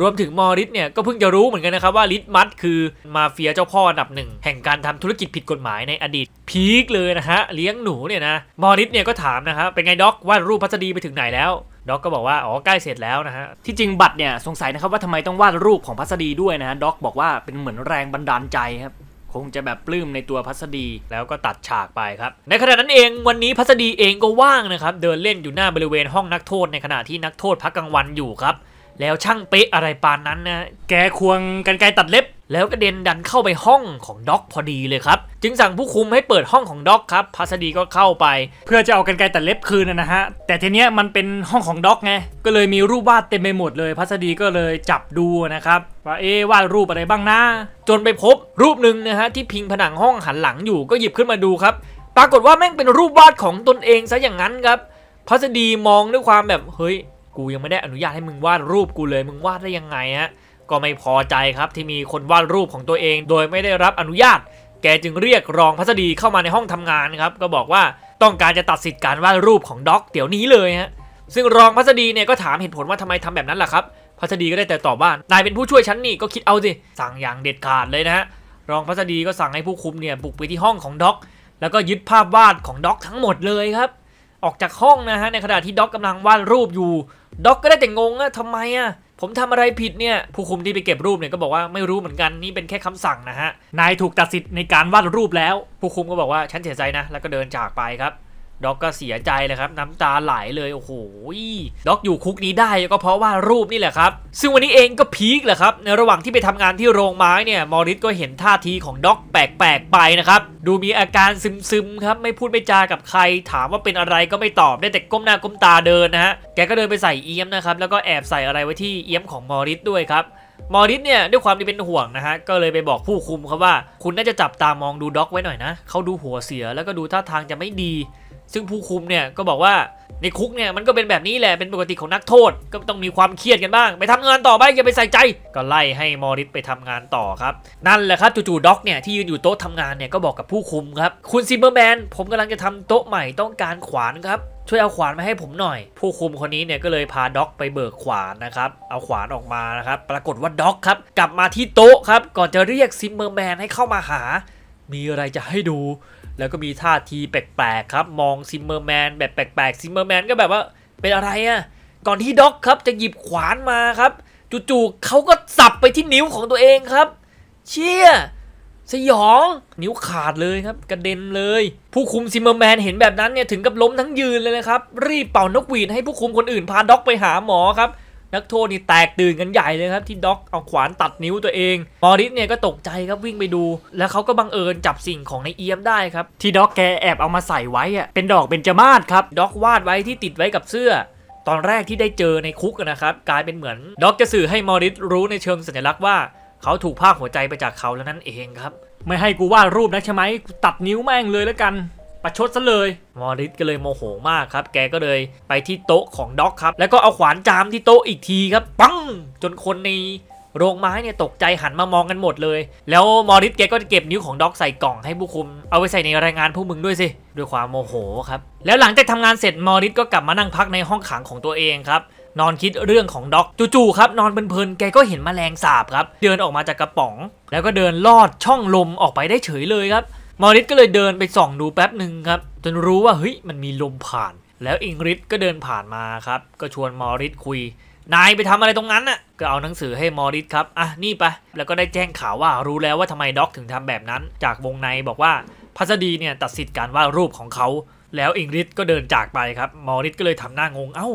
รวมถึงมอริสเนี่ย ก็เพิ่งจะรู้เหมือนกันนะครับว่าลิทมัสคือมาเฟียเจ้าพ่ออันดับหนึ่ง แห่งการทำธุรกิจผิดกฎหมายในอดีตพีคเลยนะฮะ เลี้ยงหนูเนี่ยนะมอริสเนี่ยก็ถามนะครับเป็นไงด็อกวาดรูปพัสดีไปถึงไหนแล้วด็อกก็บอกว่าอ๋อใกล้เสร็จแล้วนะฮะที่จริงบัตรเนี่ยสงสัยนะครับว่าทำไมต้องวาดรูปของพัสดีด้วยนะฮะด็อกบอกว่าเป็นเหมือนแรงบันดาลใจครับคงจะแบบปลื้มในตัวพัสดีแล้วก็ตัดฉากไปครับ ในขณะนั้นเองวันนี้พัสดีเองก็ว่างนะครับ เดินเล่นอยู่หน้าบริเวณห้องนักโทษในขณะที่นักโทษพักกลางวันอยู่ครับ แล้วช่างเป๊ะอะไรปานนั้นนะแกควงกันไกลตัดเล็บแล้วกระเด็นดันเข้าไปห้องของด็อกพอดีเลยครับจึงสั่งผู้คุมให้เปิดห้องของด็อกครับพัสดีก็เข้าไป เพื่อจะเอากันไกลตัดเล็บคืนนะฮะแต่ทีเนี้ยมันเป็นห้องของด็อกไงก็เลยมีรูปวาดเต็มไปหมดเลยพัสดีก็เลยจับดูนะครับว่าเอ๊วาดรูปอะไรบ้างนะจนไปพบ รูปหนึ่งนะฮะที่พิงผนังห้องหันหลังอยู่ก็หยิบขึ้นมาดูครับปรากฏว่าแม่งเป็นรูปวาดของตนเองซะอย่างนั้นครับพัสดีมองด้วยความแบบเฮ้ย กูยังไม่ได้อนุญาตให้มึงวาดรูปกูเลยมึงวาดได้ยังไงฮะก็ไม่พอใจครับที่มีคนวาดรูปของตัวเอง โดยไม่ได้รับอนุญาต แกจึงเรียกรองพัสดีเข้ามาในห้องทำงานครับ ก็บอกว่าต้องการจะตัดสิทธิ์การวาดรูปของด็อกเดี๋ยวนี้เลยฮะ ซึ่งรองพัสดีเนี่ยก็ถามเหตุผลว่าทำไมทำแบบนั้นล่ะครับ พัสดีก็ได้แต่ตอบว่านายเป็นผู้ช่วยฉันนี่ก็คิดเอาสิ สั่งอย่างเด็ดขาดเลยนะฮะ รองพัสดีก็สั่งให้ผู้คุมเนี่ยบุกไปที่ห้องของด็อกแล้วก็ยึดภาพวาดของด็อกทั้งหมดเลยครับ ออกจากห้องนะฮะในขณะที่ด็อกกำลังวาดรูปอยู่ด็อกก็ได้แต่งงอะทำไมอะผมทำอะไรผิดเนี่ย ผู้คุมที่ไปเก็บรูปเนี่ยก็บอกว่าไม่รู้เหมือนกันนี่เป็นแค่คำสั่งนะฮะ นายถูกตัดสิทธิ์ในการวาดรูปแล้ว ผู้คุมก็บอกว่าฉันเสียใจนะ แล้วก็เดินจากไปครับด็อกก็เสียใจเลยครับ น้ำตาไหลเลย โอ้โหด็อกอยู่คุกนี้ได้ก็เพราะว่ารูปนี่แหละครับ ซึ่งวันนี้เองก็พีคแหละครับในระหว่างที่ไปทำงานที่โรงไม้เนี่ยมอริสก็เห็นท่าทีของด็อกแปลกๆ ไปนะครับ ดูมีอาการซึมๆครับไม่พูดไม่จากับใคร ถามว่าเป็นอะไรก็ไม่ตอบได้แต่ก้มหน้าก้มตาเดินนะฮะ แกก็เดินไปใส่เอี้ยมนะครับแล้วก็แอบใส่อะไรไว้ที่เอี้ยมของมอริสด้วยครับมอริสเนี่ยด้วยความที่เป็นห่วงนะฮะก็เลยไปบอกผู้คุมครับว่า คุณน่าจะจับตามองดูด็อกไว้หน่อยนะเขาดูหัวเสียแล้วก็ดูท่าทางจะไม่ดีซึ่งผู้คุมเนี่ยก็บอกว่าในคุกเนี่ยมันก็เป็นแบบนี้แหละเป็นปกติของนักโทษ ก็ต้องมีความเครียดกันบ้าง ไปทำงานต่อไปอย่าไปใส่ใจ ก็ไล่ให้มอริสไปทำงานต่อครับ นั่นแหละครับจู่ๆด็อกเนี่ยที่ยืนอยู่โต๊ะทำงานเนี่ยก็บอกกับผู้คุมครับคุณซิมเบอร์แมนผมกำลังจะทำโต๊ะใหม่ต้องการขวานครับช่วยเอาขวานมาให้ผมหน่อย ผู้คุมคนนี้เนี่ยก็เลยพาด็อกไปเบิกขวานนะครับ เอาขวานออกมานะครับ ปรากฏว่าด็อกครับกลับมาที่โต๊ะครับก่อนจะเรียกซิมเบอร์แมนให้เข้ามาหามีอะไรจะให้ดู แล้วก็มีท่าทีแปลกๆครับมองซิมเมอร์แมนแบบแปลกๆ ซิมเมอร์แมนก็แบบว่า เป็นอะไรอะ่ะ ก่อนที่ด็อกครับจะหยิบขวานมาครับ จู่ๆเขาก็สับไปที่นิ้วของตัวเองครับ เชี่ยสยอง นิ้วขาดเลยครับกระเด็นเลย ผู้คุมซิมเมอร์แมนเห็นแบบนั้นเนี่ยถึงกับล้มทั้งยืนเลยนะครับรีบเป่านกหวีดให้ผู้คุมคนอื่นพาด็อกไปหาหมอครับนักโทษนี่แตกตื่นกันใหญ่เลยครับ ที่ด็อกเอาขวานตัดนิ้วตัวเอง มอริสเนี่ยก็ตกใจครับวิ่งไปดู แล้วเขาก็บังเอิญจับสิ่งของในเอี๊ยมได้ครับ ที่ด็อกแกแอบเอามาใส่ไว้อะเป็นดอกเบญจมาศครับด็อกวาดไว้ที่ติดไว้กับเสื้อ ตอนแรกที่ได้เจอในคุกนะครับ กลายเป็นเหมือนด็อกจะสื่อให้มอริสรู้ในเชิงสัญลักษณ์ว่าเขาถูกภาคหัวใจไปจากเขาแล้วนั่นเองครับไม่ให้กูวาดรูปนะใช่ไหมตัดนิ้วแม่งเลยแล้วกันประชดซะเลย มอริสก็เลยโมโหมากครับ แกก็เลยไปที่โต๊ะของด็อกครับ แล้วก็เอาขวานจามที่โต๊ะอีกทีครับ ปัง จนคนในโรงไม้เนี่ยตกใจหันมามองกันหมดเลย แล้วมอริสแกก็เก็บนิ้วของด็อกใส่กล่อง ให้ผู้คุม เอาไว้ใส่ในรายงานผู้มึงด้วยสิ ด้วยความโมโหครับ แล้วหลังจากทำงานเสร็จ มอริสก็กลับมานั่งพักในห้องขังของตัวเองครับ นอนคิดเรื่องของด็อกจู่ๆครับนอนเพลินๆ แกก็เห็นมแมลงสาบครับ เดินออกมาจากกระป๋อง แล้วก็เดินลอดช่องลมออกไปได้เฉยเลยครับมอริสก็เลยเดินไปส่องดูแป๊บหนึ่งครับ จนรู้ว่าเฮ้ยมันมีลมผ่านแล้วอิงริสก็เดินผ่านมาครับก็ชวนมอริสคุยนายไปทำอะไรตรงนั้นน่ะก็เอาหนังสือให้มอริสครับอ่ะนี่ไปแล้วก็ได้แจ้งข่าวว่ารู้แล้วว่าทำไมด็อกถึงทำแบบนั้นจากวงในบอกว่าพัสดีเนี่ยตัดสิทธิ์การวาดรูปของเขาแล้วอิงริสก็เดินจากไปครับมอริสก็เลยทำหน้างงเอ้า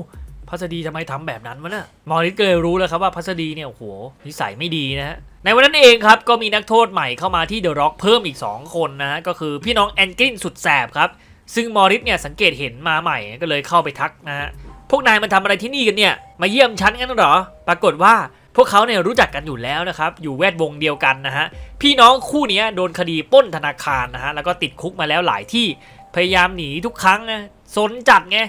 พัสดีทำไมทำแบบนั้นวะนะ่ะมอริสก็เลยรู้แล้วครับว่าพัสดีเนี่ยโหนิสัยไม่ดีนะฮะในวันนั้นเองครับก็มีนักโทษใหม่เข้ามาที่เดอะร็อกเพิ่มอีก 2 คนนะก็คือพี่น้อง แอนกินสุดแสบครับ ซึ่งมอริสเนี่ย สังเกตเห็นมาใหม่ก็เลยเข้าไปทักนะฮะ พวกนายมันทำอะไรที่นี่กันเนี่ยมาเยี่ยมฉันกันหรอปรากฏว่าพวกเขาเนี่ยรู้จักกันอยู่แล้วนะครับ อยู่แวดวงเดียวกันนะฮะ พี่น้องคู่นี้โดนคดีป้นธนาคารนะฮะแล้วก็ติดคุกมาแล้วหลายที่พยายามหนีทุกครั้งนะสนจัดไง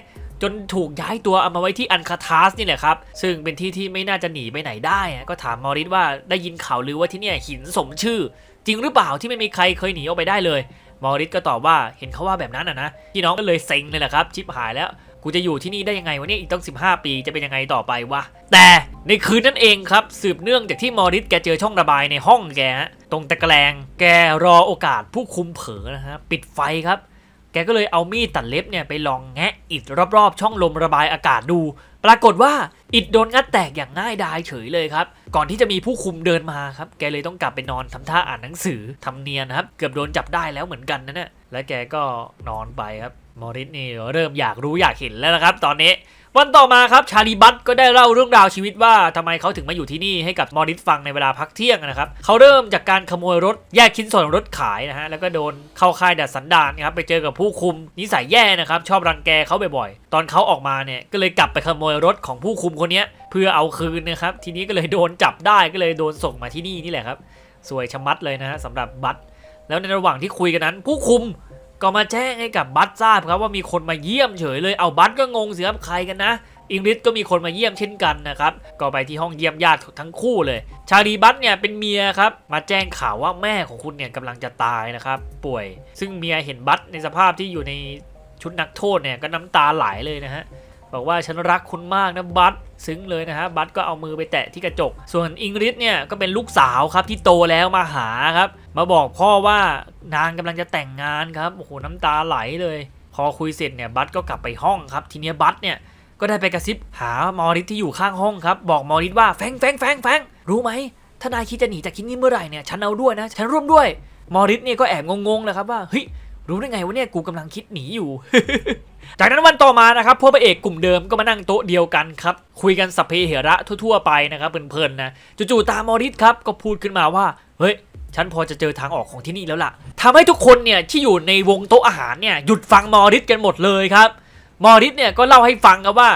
จนถูกย้ายตัวเอามาไว้ที่อันคาทัสนี่แหละครับ ซึ่งเป็นที่ที่ไม่น่าจะหนีไปไหนได้ ก็ถามมอริสว่าได้ยินข่าวหรือว่าที่เนี่ยหินสมชื่อ จริงหรือเปล่าที่ไม่มีใครเคยหนีออกไปได้เลยมอริสก็ตอบว่าเห็นเขาว่าแบบนั้นอ่ะนะพี่น้องก็เลยเซ็งเลยแหละครับ ชิบหายแล้ว กูจะอยู่ที่นี่ได้ยังไงวะเนี่ยอีกต้อง 15 ปีจะเป็นยังไงต่อไปวะแต่ในคืนนั้นเองครับ สืบเนื่องจากที่มอริสแกเจอช่องระบายในห้องแกตรงตะแกรงแกรอโอกาสผู้คุมเผอนะฮะปิดไฟครับแกก็เลยเอามีดตัดเล็บเนี่ยไปลองแงะอิดรอบๆ ช่องลมระบายอากาศดู ปรากฏว่าอิดโดนงัดแตกอย่างง่ายดายเฉยเลยครับ ก่อนที่จะมีผู้คุมเดินมาครับ แกเลยต้องกลับไปนอนทำท่าอ่านหนังสือทำเนียนครับ เกือบโดนจับได้แล้วเหมือนกันนะเนี่ยและแกก็นอนไปครับมอริสนี่เริ่มอยากรู้อยากเห็นแล้วนะครับ ตอนนี้วันต่อมาครับชาลีบัตก็ได้เล่าเรื่องราวชีวิตว่า ทำไมเขาถึงมาอยู่ที่นี่ให้กับมอริสฟังในเวลาพักเที่ยงนะครับเขาเริ่มจากการขโมยรถแยกชิ้นส่วนรถขายนะฮะแล้วก็โดนเข้าค่ายดัดสันดานครับไปเจอกับผู้คุมนิสัยแย่นะครับชอบรังแกเขาบ่อยๆตอนเขาออกมาเนี่ยก็เลยกลับไปขโมยรถของผู้คุมคนนี้เพื่อเอาคืนนะครับทีนี้ก็เลยโดนจับได้ก็เลยโดนส่งมาที่นี่นี่แหละครับ สวยชะมัดเลยนะฮะสำหรับบัตรแล้วในระหว่างที่คุยกันนั้น ผู้คุมก็มาแจ้งให้กับบัตทราบ ครับว่ามีคนมาเยี่ยมเฉย เลยเอาบัตก็งงเสียบใครกันนะอิงริสก็มีคนมาเยี่ยมเช่นกันนะครับก็ไปที่ห้องเยี่ยมญาติทั้งคู่เลย ชาลีบัตเนี่ยเป็นเมียครับ มาแจ้งข่าวว่าแม่ของคุณเนี่ยกำลังจะตายนะครับ ป่วย ซึ่งเมียเห็นบัตในสภาพที่อยู่ในชุดนักโทษเนี่ยก็น้ำตาไหลเลยนะฮะบอกว่าฉันรักคุณมากนะบัตซึ้งเลยนะฮะบัตก็เอามือไปแตะที่กระจกส่วนอิงริดเนี่ยก็เป็นลูกสาวครับที่โตแล้วมาหาครับมาบอกพ่อว่านางกำลังจะแต่งงานครับโอ้โหน้ำตาไหลเลย พอคุยเสร็จเนี่ยบัตก็กลับไปห้องครับทีนี้บัตเนี่ยก็ได้ไปกระซิบหามอริสที่อยู่ข้างห้องครับบอกมอริสว่าแฟงแฟงแฟงแฟง รู้ไหมถ้านายคิดจะหนีจากที่นี่เมื่อไหร่เนี่ย ฉันเอาด้วยนะฉันร่วมด้วยมอริสเนี่ยก็แอบงงๆนะครับว่าเฮ้ยรู้ได้ไงว่าเนี่ย กูกำลังคิดหนีอยู่ จากนั้นวันต่อมานะครับ พวกพระเอกกลุ่มเดิมก็มานั่งโต๊ะเดียวกันครับ คุยกันสัพเพเหระทั่วๆ ไปนะครับเพลินๆนะจู่ๆตามอริสครับ ก็พูดขึ้นมาว่า เฮ้ย ฉันพอจะเจอทางออกของที่นี่แล้วล่ะทำให้ทุกคนเนี่ย ที่อยู่ในวงโต๊ะอาหารเนี่ยหยุดฟังมอริสกันหมดเลยครับ มอริสเนี่ยก็เล่าให้ฟังครับว่า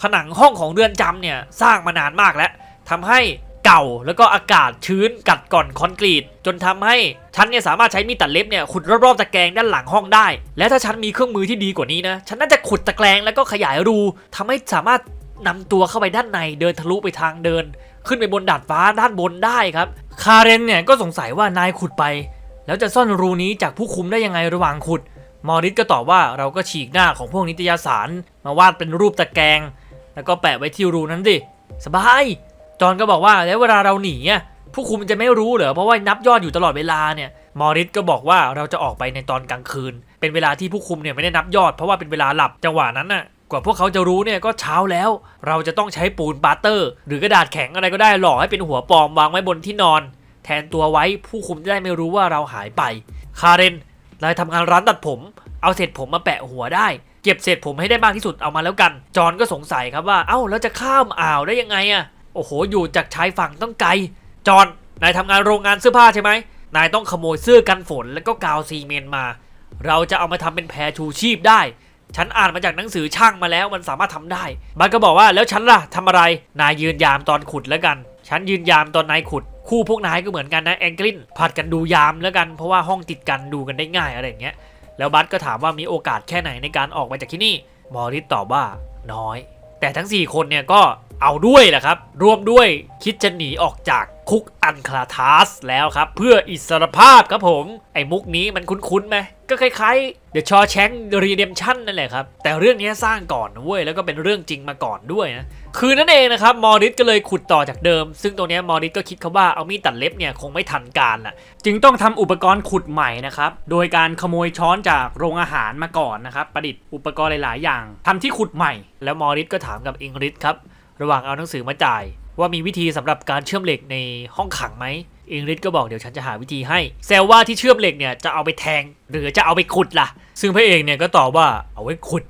ผนังห้องของเรือนจำเนี่ยสร้างมานานมากแล้วทาให้เก่าแล้วก็อากาศชื้นกัดก่อนคอนกรีต จนทำให้ ฉันเนี่ย สามารถใช้มีดตัดเล็บเนี่ยขุด รอบๆตะแกรงด้านหลังห้องได้ และถ้าฉันมีเครื่องมือที่ดีกว่านี้นะฉันน่าจะขุดตะแกรงแล้วก็ขยายรูทำให้สามารถนำตัวเข้าไปด้านในเดินทะลุไปทางเดิน ขึ้นไปบนดาดฟ้าด้านบนได้ครับคาเรนเนี่ยก็สงสัยว่านายขุดไปแล้วจะซ่อนรูนี้จากผู้คุมได้ยังไงระหว่างขุด มอริสก็ตอบว่าเราก็ฉีกหน้าของพวกนิตยสาร มาวาดเป็นรูปตะแกรงแล้วก็แปะไว้ที่รูนั้นสิสบายจอนก็บอกว่าแล้วเวลาเราหนีอ่ะผู้คุมจะไม่รู้เหรอเพราะว่านับยอดอยู่ตลอดเวลาเนี่ย มอริสก็บอกว่าเราจะออกไปในตอนกลางคืน เป็นเวลาที่ผู้คุมเนี่ยไม่ได้นับยอดเพราะว่าเป็นเวลาหลับจังหวะนั้นน่ะกว่าพวกเขาจะรู้เนี่ยก็เช้าแล้ว เราจะต้องใช้ปูนัาเตอร์ หรือกระดาษแข็งอะไรก็ได้หล่อให้เป็นหัวปลอมวางไว้บนที่นอน แทนตัวไว้ผู้คุมจะได้ไม่รู้ว่าเราหายไป คาเรนนายทำงานร้านตัดผม เอาเศษผมมาแปะหัวได้ เก็บเศษผมให้ได้มากที่สุดเอามาแล้วกันจอนก็สงสัยครับว่า เอ้าแล้วจะข้ามอ่าวได้ยังไงอะโอ้โห อยู่จากชายฝั่งต้องไกลจอนนายทำงานโรงงานเสื้อผ้าใช่ไหม นายต้องขโมยเสื้อกันฝนแล้วก็กาวซีเมนต์มา เราจะเอามาทำเป็นแพรชูชีพได้ ฉันอ่านมาจากหนังสือช่างมาแล้วมันสามารถทำได้าั์ก็บอกว่าแล้วฉันล่ะทำอะไร นายยืนยามตอนขุดแล้วกัน ฉัน ยืนยามตอนนายขุด คู่พวกนาย ก็เหมือนกันนะแองกลินผัดกันดูยามแล้วกันเพราะว่าห้องติดกันดูกันได้ง่ายอะไรอย่างเงี้ย แล้วบัสก็ถามว่ามีโอกาสแค่ไหนในการออกมาจากที่นี่ มอริสตอบว่าน้อยแต่ ทั้ง 4 คนเนี่ยก็เอาด้วยแหละครับ ร่วมด้วยคิดจะหนีออกจากคุกอันคลาทาสแล้วครับเพื่ออิสรภาพครับผม ไอ้มุกนี้มันคุ้นๆไหม ก็คล้ายๆ เดี๋ยวชอแชงรีเดมชั่นนั่นแหละครับ แต่เรื่องนี้สร้างก่อนเว้ยแล้วก็เป็นเรื่องจริงมาก่อนด้วยนะคือนั่นเองนะครับมอริสก็เลยขุดต่อจากเดิม ซึ่งตรงนี้มอริสก็คิดเขาว่าเอามีดตัดเล็บเนี่ยคงไม่ทันการละจึงต้องทำอุปกรณ์ขุดใหม่นะครับ โดยการขโมยช้อนจากโรงอาหารมาก่อนนะครับ ประดิษฐ์อุปกรณ์หลายๆ อย่าง ทำที่ขุดใหม่ แล้วมอริสก็ถามกับอิงริสครับ ระหว่างเอาหนังสือมาจ่าย ว่ามีวิธีสำหรับการเชื่อมเหล็กในห้องขังไหมอิงริสก็บอกเดี๋ยวฉันจะหาวิธีให้แซวว่าที่เชื่อมเหล็กเนี่ยจะเอาไปแทง หรือจะเอาไปขุดล่ะซึ่งพระเอกเนี่ยก็ตอบว่าเอาไว้ขุด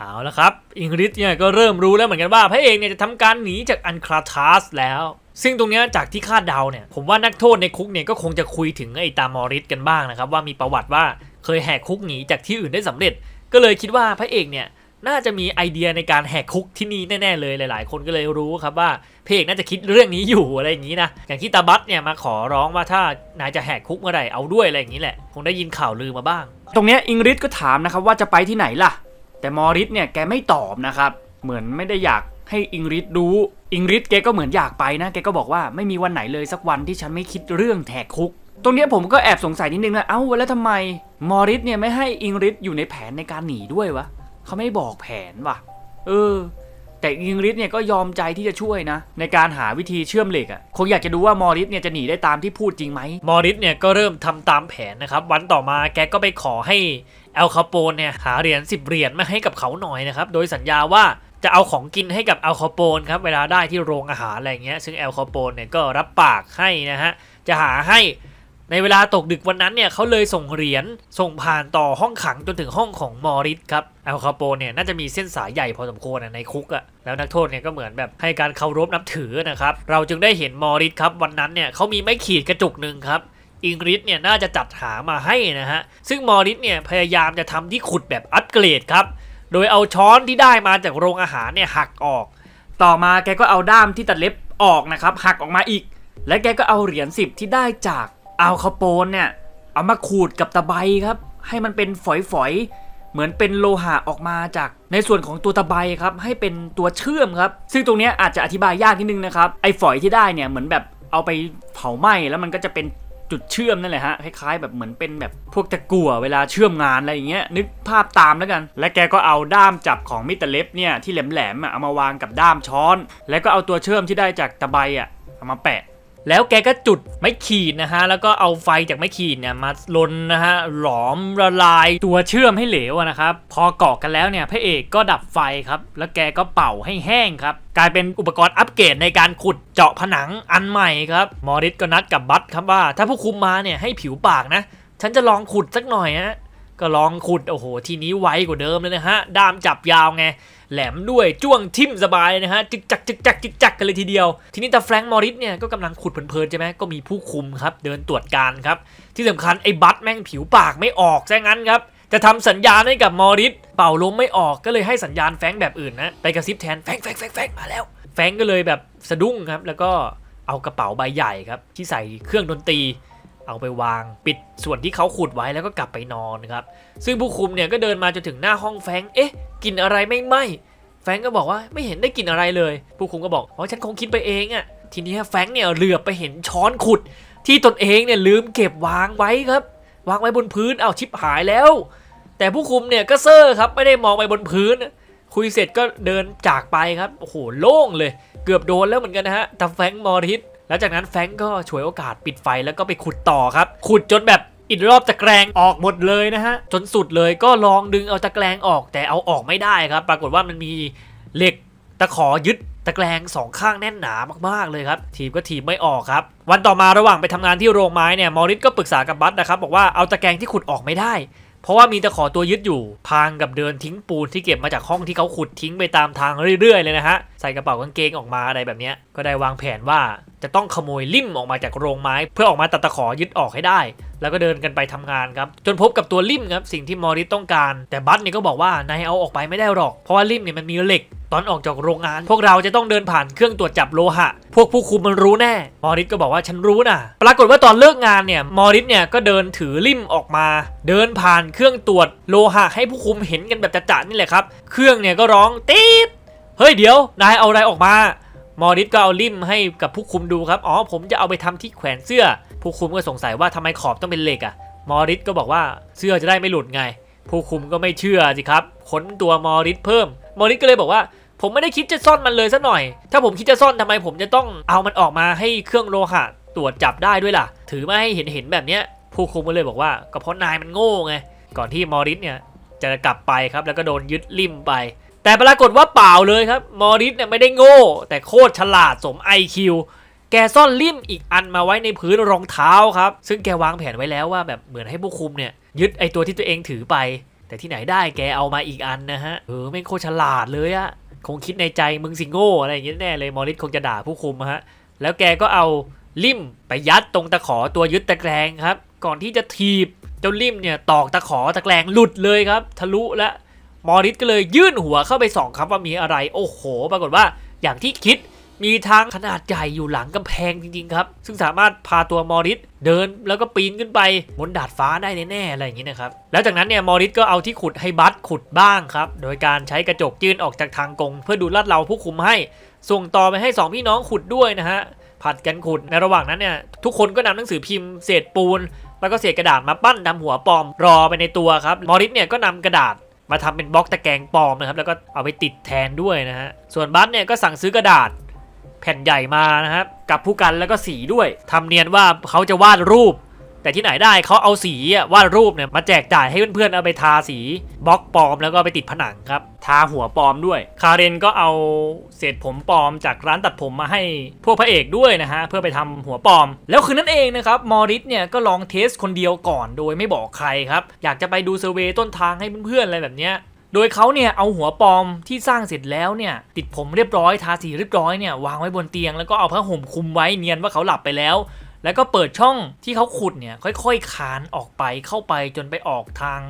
เอาละครับอิงริสเนี่ยก็เริ่มรู้แล้วเหมือนกันว่าพระเอกเนี่ยจะทำการหนีจากอันคราทัสแล้ว ซึ่งตรงนี้จากที่คาดเดาเนี่ย ผมว่านักโทษในคุกเนี่ยก็คงจะคุยถึงไอ้ตามอริสกันบ้างนะครับว่ามีประวัติว่าเคยแหกคุกหนีจากที่อื่นได้สำเร็จ ก็เลยคิดว่าพระเอกเนี่ยน่าจะมีไอเดียในการแหกคุกที่นี่แน่ๆเลย หลาย ๆ คนก็เลยรู้ครับว่าเพกน่าจะคิดเรื่องนี้อยู่อะไรอย่างนี้นะอย่างที่ตาบัตเนี่ยมาขอร้องว่าถ้านายจะแหกคุกเมื่อไหร่เอาด้วยอะไรอย่างนี้แหละ คงได้ยินข่าวลือมาบ้าง ตรงนี้อิงริสก็ถามนะครับว่าจะไปที่ไหนล่ะแต่มอริสเนี่ยแกไม่ตอบนะครับเหมือนไม่ได้อยากให้อิงริดรู้อิงริดแกก็เหมือนอยากไปนะแกก็บอกว่าไม่มีวันไหนเลยสักวันที่ฉันไม่คิดเรื่องแทกคุกตรงนี้ผมก็แอบสงสัยนิดนึงนะเอ้าแล้วทำไมมอริสเนี่ยไม่ให้อิงริดอยู่ในแผนในการหนีด้วยวะเขาไม่บอกแผนวะเออแต่อิงริสเนี่ยก็ยอมใจที่จะช่วยนะในการหาวิธีเชื่อมเหล็กอะ่ะคงอยากจะดูว่ามอริสเนี่ยจะหนีได้ตามที่พูดจริงไหมมอริสเนี่ยก็เริ่มทำตามแผนนะครับวันต่อมาแกก็ไปขอให้แอลคาโปนเนี่ยหาเหรียญ10เหรียญมาให้กับเขาหน่อยนะครับโดยสัญญาว่าจะเอาของกินให้กับแอลคาโปนครับเวลาได้ที่โรงอาหารอะไรเงี้ยซึ่งแอลคาโปนเนี่ยก็รับปากให้นะฮะจะหาให้ในเวลาตกดึกวันนั้นเนี่ยเขาเลยส่งเหรียญส่งผ่านต่อห้องขังจนถึงห้องของมอริสครับอัลคาโปเนี่ยน่าจะมีเส้นสายใหญ่พอสมควรในคุกอะแล้วนักโทษเนี่ยก็เหมือนแบบให้การเคารพนับถือนะครับ เราจึงได้เห็นมอริสครับวันนั้นเนี่ยเขามีไม้ขีดกระจุกหนึ่งครับอิงริสเนี่ยน่าจะจัดหามาให้นะฮะ ซึ่งมอริสเนี่ยพยายามจะทำที่ขุดแบบอัปเกรดครับโดยเอาช้อนที่ได้มาจากโรงอาหารเนี่ยหักออก ต่อมาแกก็เอาด้ามที่ตัดเล็บออกนะครับหักออกมาอีก และแกก็เอาเหรียญสิบที่ได้จากเอาข้าวโพดเนี่ยเอามาขูดกับตะไบครับให้มันเป็นฝอยๆเหมือนเป็นโลหะออกมาจากในส่วนของตัวตะไบครับให้เป็นตัวเชื่อมครับซึ่งตรงนี้อาจจะอธิบายยากนิดนึงนะครับไอ้ฝอยที่ได้เนี่ยเหมือนแบบเอาไปเผาไหม้แล้วมันก็จะเป็นจุดเชื่อมนั่นแหละฮะคล้ายๆแบบเหมือนเป็นแบบพวกตะกั่วเวลาเชื่อมงานอะไรอย่างเงี้ยนึกภาพตามแล้วกัน และแกก็เอาด้ามจับของมิตรเล็บเนี่ยที่แหลมๆเอามาวางกับด้ามช้อน แล้วก็เอาตัวเชื่อมที่ได้จากตะไบอ่ะเอามาแปะแล้วแกก็จุดไม้ขีดนะฮะ แล้วก็เอาไฟจากไม้ขีดเนี่ยมาลนนะฮะ หลอมละลายตัวเชื่อมให้เหลวนะครับ พอเกาะกันแล้วเนี่ย พระเอกก็ดับไฟครับ แล้วแกก็เป่าให้แห้งครับ กลายเป็นอุปกรณ์อัปเกรดในการขุดเจาะผนังอันใหม่ครับ มอริสก็นัดกับบัตครับว่า ถ้าผู้คุมมาเนี่ยให้ผิวปากนะ ฉันจะลองขุดสักหน่อยนะก็ลองขุด โอ้โห ทีนี้ไวกว่าเดิมเลยนะฮะด้ามจับยาวไงแหลมด้วยจ้วงทิ่มสบายนะฮะจึกจักจึกจักจึกจักกันเลยทีเดียว ทีนี้ตาแฟรงค์มอริสเนี่ยก็กำลังขุดเพลินใช่ไหมก็มีผู้คุมครับ เดินตรวจการครับที่สำคัญ ไอ้บัตแม่งผิวปากไม่ออกช่งั้นครับ จะทำสัญญาณให้กับมอริสเป่าลมไม่ออกก็เลยให้สัญญาณแฟงแบบอื่นนะ ไปกระซิบแทนแฟงแฟงแฟงแฟงมาแล้ว แฟงก็เลยแบบสะดุ้งครับแล้วก็เอากระเป๋าใบใหญ่ครับที่ใส่เครื่องดนตรีเอาไปวางปิดส่วนที่เขาขุดไว้แล้วก็กลับไปนอนครับซึ่งผู้คุมเนี่ยก็เดินมาจนถึงหน้าห้องแฟง เอ๊ะกินอะไรไม่ไหมแฟงก็บอกว่าไม่เห็นได้กินอะไรเลย ผู้คุมก็บอกอ๋อฉันคงคิดไปเองอะ่ะทีนี้แฟงเนี่ยเหลือบไปเห็นช้อนขุด ที่ตนเองเนี่ยลืมเก็บวางไว้ครับ วางไว้บนพื้นเอาชิปหายแล้ว แต่ผู้คุมเนี่ยก็เซอร์ครับไม่ได้มองไปบนพื้นคุยเสร็จก็เดินจากไปครับโอ้โหโล่งเลย เกือบโดนแล้วเหมือนกันนะฮะแต่แฟงมอริสแล้วจากนั้นแฟงก็ฉวยโอกาสปิดไฟแล้วก็ไปขุดต่อครับขุดจนแบบอิดรอบตะแกรงออกหมดเลยนะฮะ จนสุดเลยก็ลองดึงเอาตะแกรงออกแต่เอาออกไม่ได้ครับปรากฏว่ามันมีเหล็กตะขอยึด ตะแกรงสองข้างแน่นหนามากๆเลยครับ ทีมก็ทีมไม่ออกครับ วันต่อมาระหว่างไปทำงานที่โรงไม้เนี่ยมอริสก็ปรึกษากับบัตนะครับบอกว่าเอาตะแกรงที่ขุดออกไม่ได้ เพราะว่ามีตะขอตัวยึดอยู่พางกับเดินทิ้งปูนที่เก็บมาจากห้องที่เขาขุดทิ้งไปตามทางเรื่อย ๆ เลยนะฮะใส่กระเป๋ากางเกงออกมาอะไรแบบนี้ก็ได้วางแผนว่าจะต้องขโมยลิ่ม ออกมาจากโรงไม้เพื่อออกมาตัดตะขอยึดออกให้ได้ แล้วก็เดินกันไปทำงานครับ จนพบกับตัวลิ่มครับ สิ่งที่มอริสต้องการแต่บัตเนี่ยก็บอกว่านายเอาออกไปไม่ได้หรอกเพราะว่าลิ่มเนี่ยมันมีเหล็กตอนออกจากโรงงาน พวกเราจะต้องเดินผ่านเครื่องตรวจจับ โลหะ พวกผู้คุมมันรู้แน่มอริสก็บอกว่าฉันรู้นะปรากฏว่าตอนเลิกงานเนี่ยมอริสเนี่ยก็เดินถือลิ่มออกมาเดินผ่านเครื่องตรวจโลหะให้ผู้คุมเห็นกันแบบจะานี่แหละครับเครื่องเนี่ยก็ร้องตี๊ดเฮ้ยเดี๋ยวนายเอาอะไรออกมา มอริสก็เอาลิ่มให้กับผู้คุมดูครับ อ๋อผมจะเอาไปทำที่แขวนเสื้อ ผู้คุมก็สงสัยว่าทำไมขอบต้องเป็นเหล็กอะ่ะมอริสก็บอกว่าเสื้อจะได้ไม่หลุดไง ผู้คุมก็ไม่เชื่อสิครับค้นตัวมอริสเพิ่ม มอริสก็เลยบอกว่าผมไม่ได้คิดจะซ่อนมันเลยซะหน่อย ถ้าผมคิดจะซ่อนทำไมผมจะต้องเอามันออกมาให้เครื่องโลหะตรวจจับได้ด้วยล่ะ ถือมาให้เห็นเห็นแบบเนี้ยผู้คุมก็เลยบอกว่าก็เพราะนายมันโง่ไง ก่อนที่มอริสเนี่ยจะกลับไปครับแล้วก็โดนยึดลิ่มไปแต่ปรากฏว่าเปล่าเลยครับ มอริสเนี่ยไม่ได้โง่ แต่โคตรฉลาดสม IQ แกซ่อนลิ่มอีกอันมาไว้ในพื้นรองเท้าครับ ซึ่งแกวางแผนไว้แล้วว่าแบบเหมือนให้ผู้คุมเนี่ย ยึดไอตัวที่ตัวเองถือไป แต่ที่ไหนได้แกเอามาอีกอันนะฮะ เออไม่โคตรฉลาดเลยอะคงคิดในใจมึงสิงโง่อะไรอย่างเงี้ยแน่เลยมอริสคงจะด่าผู้คุมฮะ แล้วแกก็เอาลิ่มไปยัดตรงตะขอตัวยึดตะแกรงครับ ก่อนที่จะถีบเจ้าลิ่มเนี่ยตอกตะขอตะแกรงหลุดเลยครับ ทะลุและมอริสก็เลยยื่นหัวเข้าไปส่องครับว่ามีอะไรโอ้โห ปรากฏว่าอย่างที่คิดมีทางขนาดใหญ่ อยู่หลังกำแพงจริงๆครับซึ่งสามารถพาตัวมอริสเดินแล้วก็ปีนขึ้นไปบนดาดฟ้าได้แน่ๆอะไรอย่างนี้นะครับแล้วจากนั้นเนี่ยมอริสก็เอาที่ขุดให้บัตขุดบ้างครับโดยการใช้กระจกยื่นออกจากทางกงเพื่อดูลาดเราผู้คุมให้ส่งต่อไปให้ 2 พี่น้องขุดด้วยนะฮะผัดกันขุด ในระหว่างนั้นเนี่ยทุกคนก็นำหนังสือพิมพ์เศษปูนแล้วก็เศษกระดาษมาปั้นทาหัวปลอมรอไปในตัวครับมอริสเนี่ยก็นำกระดาษมาทำเป็นบล็อกตะแกรงปลอมนะครับ แล้วก็เอาไปติดแทนด้วยนะฮะ ส่วนบัฟเนี่ยก็สั่งซื้อกระดาษ แผ่นใหญ่มานะครับกับผู้กันแล้วก็สีด้วยทำเนียนว่าเขาจะวาดรูปแต่ที่ไหนได้เขาเอาสีวาดรูปเนี่ยมาแจกจ่ายให้เพื่อนๆเอาไปทาสีบล็อกปลอมแล้วก็ไปติดผนังครับ ทาหัวปลอมด้วย คาเรนก็เอาเศษผมปลอมจากร้านตัดผมมาให้ พวกพระเอกด้วยนะฮะเพื่อไปทำหัวปลอม แล้วคืนนั้นเองนะครับมอริสเนี่ยก็ลองเทสคนเดียวก่อนโดยไม่บอกใครครับอยากจะไปดูเซอร์เวต้นทางให้เพื่อนๆอะไรแบบเนี้ยโดยเขาเนี่ยเอาหัวปลอมที่สร้างเสร็จแล้วเนี่ยติดผมเรียบร้อยทาสีเรียบร้อยเนี่ยวางไว้บนเตียงแล้วก็เอาผ้าห่มคุมไว้เนียนว่าเขาหลับไปแล้วแล้วก็เปิดช่องที่เขาขุดเนี่ยค่อยๆคานออกไปเข้าไปจนไปออกทาง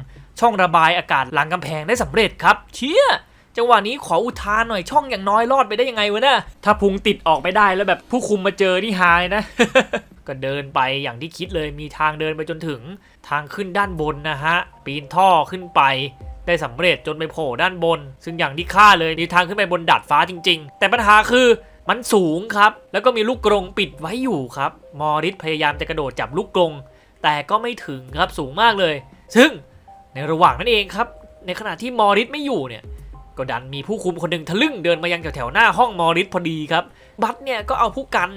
ช่องระบายอากาศหลังกำแพงได้สำเร็จครับเชี่ยจังหวะนี้ขออุทานหน่อย ช่องอย่างน้อยรอดไปได้ยังไงวะนะถ้าพุงติดออกไปได้แล้วแบบผู้คุมมาเจอนี่หายนะ ก็เดินไปอย่างที่คิดเลย มีทางเดินไปจนถึงทางขึ้นด้านบนนะฮะ ปีนท่อขึ้นไปได้สำเร็จจนไปโผล่ด้านบน ซึ่งอย่างที่คาเลยมีทางขึ้นไปบนดาดฟ้าจริง ๆ แต่ปัญหาคือมันสูงครับ แล้วก็มีลูกกรงปิดไว้อยู่ครับ มอริสพยายามจะกระโดดจับลูกกรง แต่ก็ไม่ถึงครับ สูงมากเลย ซึ่งในระหว่างนั้นเองครับ ในขณะที่มอริสไม่อยู่เนี่ย ก็ดันมีผู้คุมคนหนึ่งทะลึ่งเดินมายังแถวๆหน้าห้องมอริสพอดีครับ บัตเนี่ย ก็เอาผู้กัน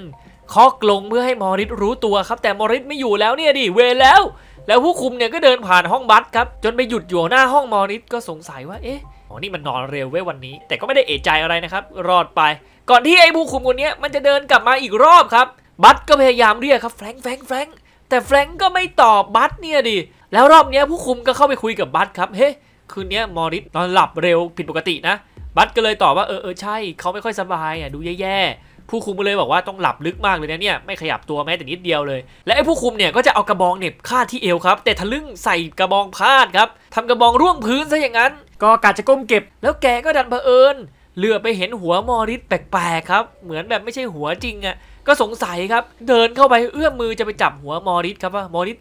เคาะกลงเพื่อให้มอริสรู้ตัวครับ แต่มอริสไม่อยู่แล้วเนี่ยดิ เวแล้ว แล้วผู้คุมเนี่ยก็เดินผ่านห้องบัตครับ จนไปหยุดอยู่หน้าห้องมอริสก็สงสัยว่า เอ๊ะอ๋อนี่มันนอนเร็วเว้ยวันนี้ แต่ก็ไม่ได้เอะใจอะไรนะครับรอดไปก่อนที่ไอ้ผู้คุมคนนี้มันจะเดินกลับมาอีกรอบครับบัตก็พยายามเรียกครับแฟรงแฟรงแฟรงแต่แฟรงก็ไม่ตอบบัตเนี่ยดิแล้วรอบนี้ผู้คุมก็เข้าไปคุยกับบัตครับเฮ้คืนนี้มอริสนอนหลับเร็วผิดปกตินะบัตก็เลยตอบว่าเออเออใช่เขาไม่ค่อยสบายอ่ะดูแย่ๆผู้คุมก็เลยบอกว่าต้องหลับลึกมากเลยนะเนี่ยไม่ขยับตัวแม้แต่นิดเดียวเลย และไอ้ผู้คุมเนี่ยก็จะเอากระบองเน็บคาดที่เอวครับ แต่ทะลึ่งใส่กระบองพลาดครับทำกระบองร่วงพื้นซะอย่างนั้น ก็กาจะก้มเก็บ แล้วแกก็ดันเผอิญเหลือไปเห็นหัวมอริสแปลกๆครับ เหมือนแบบไม่ใช่หัวจริงอะ่ะ ก็สงสัยครับ เดินเข้าไปเอื้อมมือจะไปจับหัวมอริสครับว่ามอริส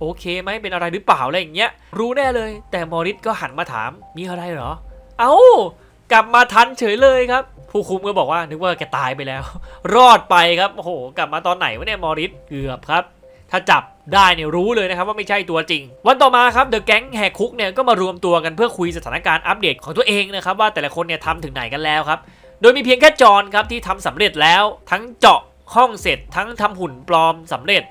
โอเคไหมเป็นอะไรหรือเปล่าอะไรอย่างเงี้ย รู้แน่เลย แต่มอริสก็หันมาถามมีอะไรเหรอ เอา้ากลับมาทันเฉยเลยครับ ผู้คุมก็บอกว่านึกว่าแกตายไปแล้ว รอดไปครับโอ้โหกลับมาตอนไหนวะเนี่ยมอริส เกือบครับถ้าจับได้เนี่ยรู้เลยนะครับว่าไม่ใช่ตัวจริง วันต่อมาครับเดอะแก๊งแหกคุกเนี่ยก็มารวมตัวกันเพื่อคุยสถานการณ์ อัปเดตของตัวเองนะครับ ว่าแต่ละคนเนี่ยทำถึงไหนกันแล้วครับ โดยมีเพียงแค่จอนครับที่ทำสำเร็จแล้วทั้งเจาะห้องเสร็จ ทั้งทำหุ่นปลอมสำเร็จ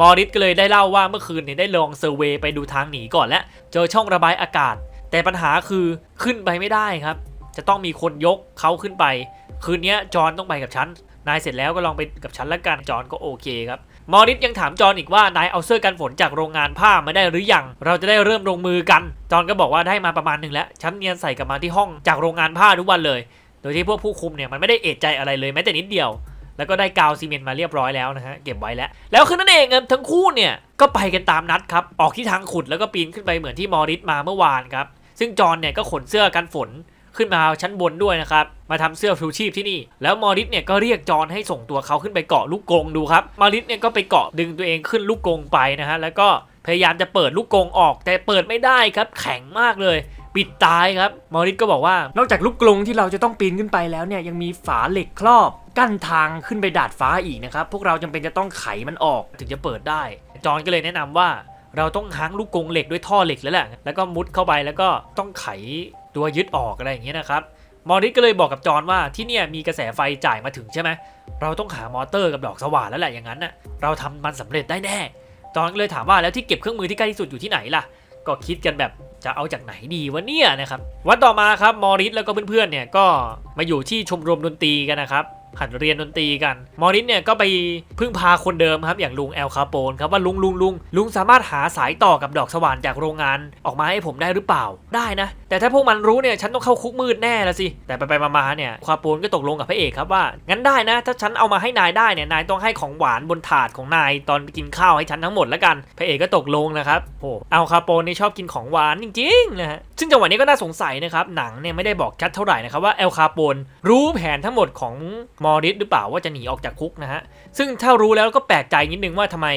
มอริสก็เลยได้เล่าว่าเมื่อคืนเนี่ยได้ลองเซอร์เวย์ไปดูทางหนีก่อนและเจอช่องระบายอากาศแต่ปัญหาคือขึ้นไปไม่ได้ครับ จะต้องมีคนยกเขาขึ้นไป คืนนี้จอนต้องไปกับฉันนายเสร็จแล้วก็ลองไปกับฉันละกันจอนก็โอเคครับมอริสยังถามจอนอีกว่านายเอาเสื้อกันฝนจากโรงงานผ้ามาได้หรือยังเราจะได้เริ่มลงมือกันจอนก็บอกว่าได้มาประมาณหนึ่งแล้วฉันเนียนใส่กลับมาที่ห้องจากโรงงานผ้าทุกวันเลย โดยที่พวกผู้คุมเนี่ยมันไม่ได้เอะใจอะไรเลยแม้แต่นิดเดียวแล้วก็ได้กาวซีเมนต์มาเรียบร้อยแล้วนะฮะเก็บไว้แล้วแล้วคือนั่นเองเทั้งคู่เนี่ยก็ไปกันตามนัดครับออกที่ทางขุดแล้วก็ปีนขึ้นไปเหมือนที่มอริสมาเมื่อวานครับ ซึ่งจอนเนี่ยก็ขนเสื้อกันฝนขึ้นมาชั้นบนด้วยนะครับ มาทำเสื้อฟิวชีพที่นี่ แล้วมอริสเนี่ยก็เรียกจอนให้ส่งตัวเขาขึ้นไปเกาะลูกกงดูครับ มอริสเนี่ยก็ไปเกาะดึงตัวเองขึ้นลูกกงไปนะฮะ แล้วก็พยายามจะเปิดลูกกงออก แต่เปิดไม่ได้ครับ แข็งมากเลย ปิดตายครับ มอริสก็บอกว่านอกจากลูกกลงที่เราจะต้องปีนขึ้นไปแล้วเนี่ยยังมีฝาเหล็กครอบ กั้นทางขึ้นไปดาดฟ้าอีกนะครับพวกเราจำเป็นจะต้องไขมันออกถึงจะเปิดได้จอนก็เลยแนะนำว่าเราต้องหางลูกกงเหล็กด้วยท่อเหล็กแล้วแหละแล้วก็มุดเข้าไปแล้วก็ต้องไขตัวยึดออกอะไรอย่างเงี้ยนะครับ มอริสก็เลยบอกกับจอนว่าที่เนี่ยมีกระแสไฟจ่ายมาถึงใช่ไหม เราต้องหามอเตอร์กับดอกสว่านแล้ว แหละอย่างนั้นน่ะ เราทำมันสำเร็จได้แน่ จอนก็เลยถามว่าแล้ว ที่เก็บเครื่องมือที่ใกล้ที่สุดอยู่ที่ไหนล่ะ ก็คิดกันแบบจะเอาจากไหนดีวะเนี่ยนะครับ วัน ต่อมาครับ มอริสแล้วก็เพื่อนๆเนี่ยก็มาอยู่ที่ชมรมดนตรีกันนะครับหัดเรียนดนตรีกัน มอริสเนี่ยก็ไปพึ่งพาคนเดิมครับอย่างลุงแอลคาโปนครับ ว่าลุงลุงลุงลุงสามารถหาสายต่อกับดอกสว่านจากโรงงานออกมาให้ผมได้หรือเปล่าได้นะแต่ถ้าพวกมันรู้เนี่ยฉันต้องเข้าคุกมืดแน่ละสิแต่ไปไปมาเนี่ยคาโปนก็ตกลงกับพระเอกครับว่า งั้นได้นะถ้าฉันเอามาให้นายได้เนี่ยนายต้องให้ของหวานบนถาดของนายตอนกินข้าวให้ฉันทั้งหมดแล้วกันพระเอกก็ตกลงนะครับโอ้เอลคาโปนนี่ชอบกินของหวานจริงๆนะฮะซึ่งจังหวะนี้ก็น่าสงสัยนะครับหนังเนี่ยไม่ได้บอกชัดเท่าไหร่นะครับว่าแอลคาโปน รู้แผนทั้งหมดของมมอริสหรือเปล่าว่าจะหนีออกจากคุกนะฮะ ซึ่งถ้ารู้แล้วก็แปลกใจนิดนึงว่าทำไม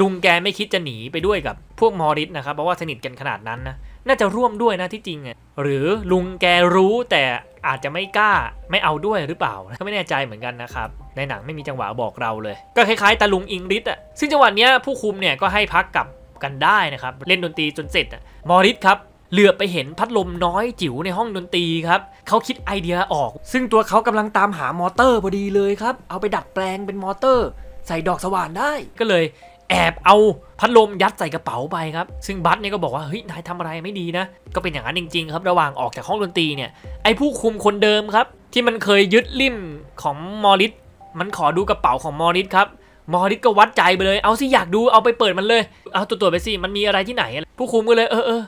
ลุงแกไม่คิดจะหนีไปด้วยกับ พวกมอริสนะครับ เพราะว่าสนิทกันขนาดนั้นนะ น่าจะร่วมด้วยนะที่จริงอ่ะ หรือลุงแกรู้แต่อาจจะไม่กล้าไม่เอาด้วยหรือเปล่าก็ไม่แน่ใจเหมือนกันนะครับ ในหนังไม่มีจังหวะบอกเราเลย ก็คล้ายๆตาลุงอิงริสอ่ะ ซึ่งจังหวะเนี้ยผู้คุมเนี่ยก็ให้พักกับกันได้นะครับ เล่นดนตรีจนเสร็จมอริสครับเหลือไปเห็นพัดลมน้อยจิ๋วในห้องดนตรีครับ เขาคิดไอเดียออก ซึ่งตัวเขากำลังตามหามอเตอร์พอดีเลยครับ เอาไปดัดแปลงเป็นมอเตอร์ ใส่ดอกสว่านได้ ก็เลยแอบเอาพัดลมยัดใส่กระเป๋าไปครับ ซึ่งบัตเนี่ยก็บอกว่าเฮ้ยนายทำอะไรไม่ดีนะ ก็เป็นอย่างนั้นจริง ๆ ครับ ระหว่างออกจากห้องดนตรีเนี่ย ไอผู้คุมคนเดิมครับที่มันเคยยึดลิ่มของมอริส มันขอดูกระเป๋าของมอริสครับ มอริสก็วัดใจไปเลย เอาสิอยากดูเอาไปเปิดมันเลย เอาตัวตัวไปสิมันมีอะไรที่ไหน ผู้คุมก็เลยเออเออ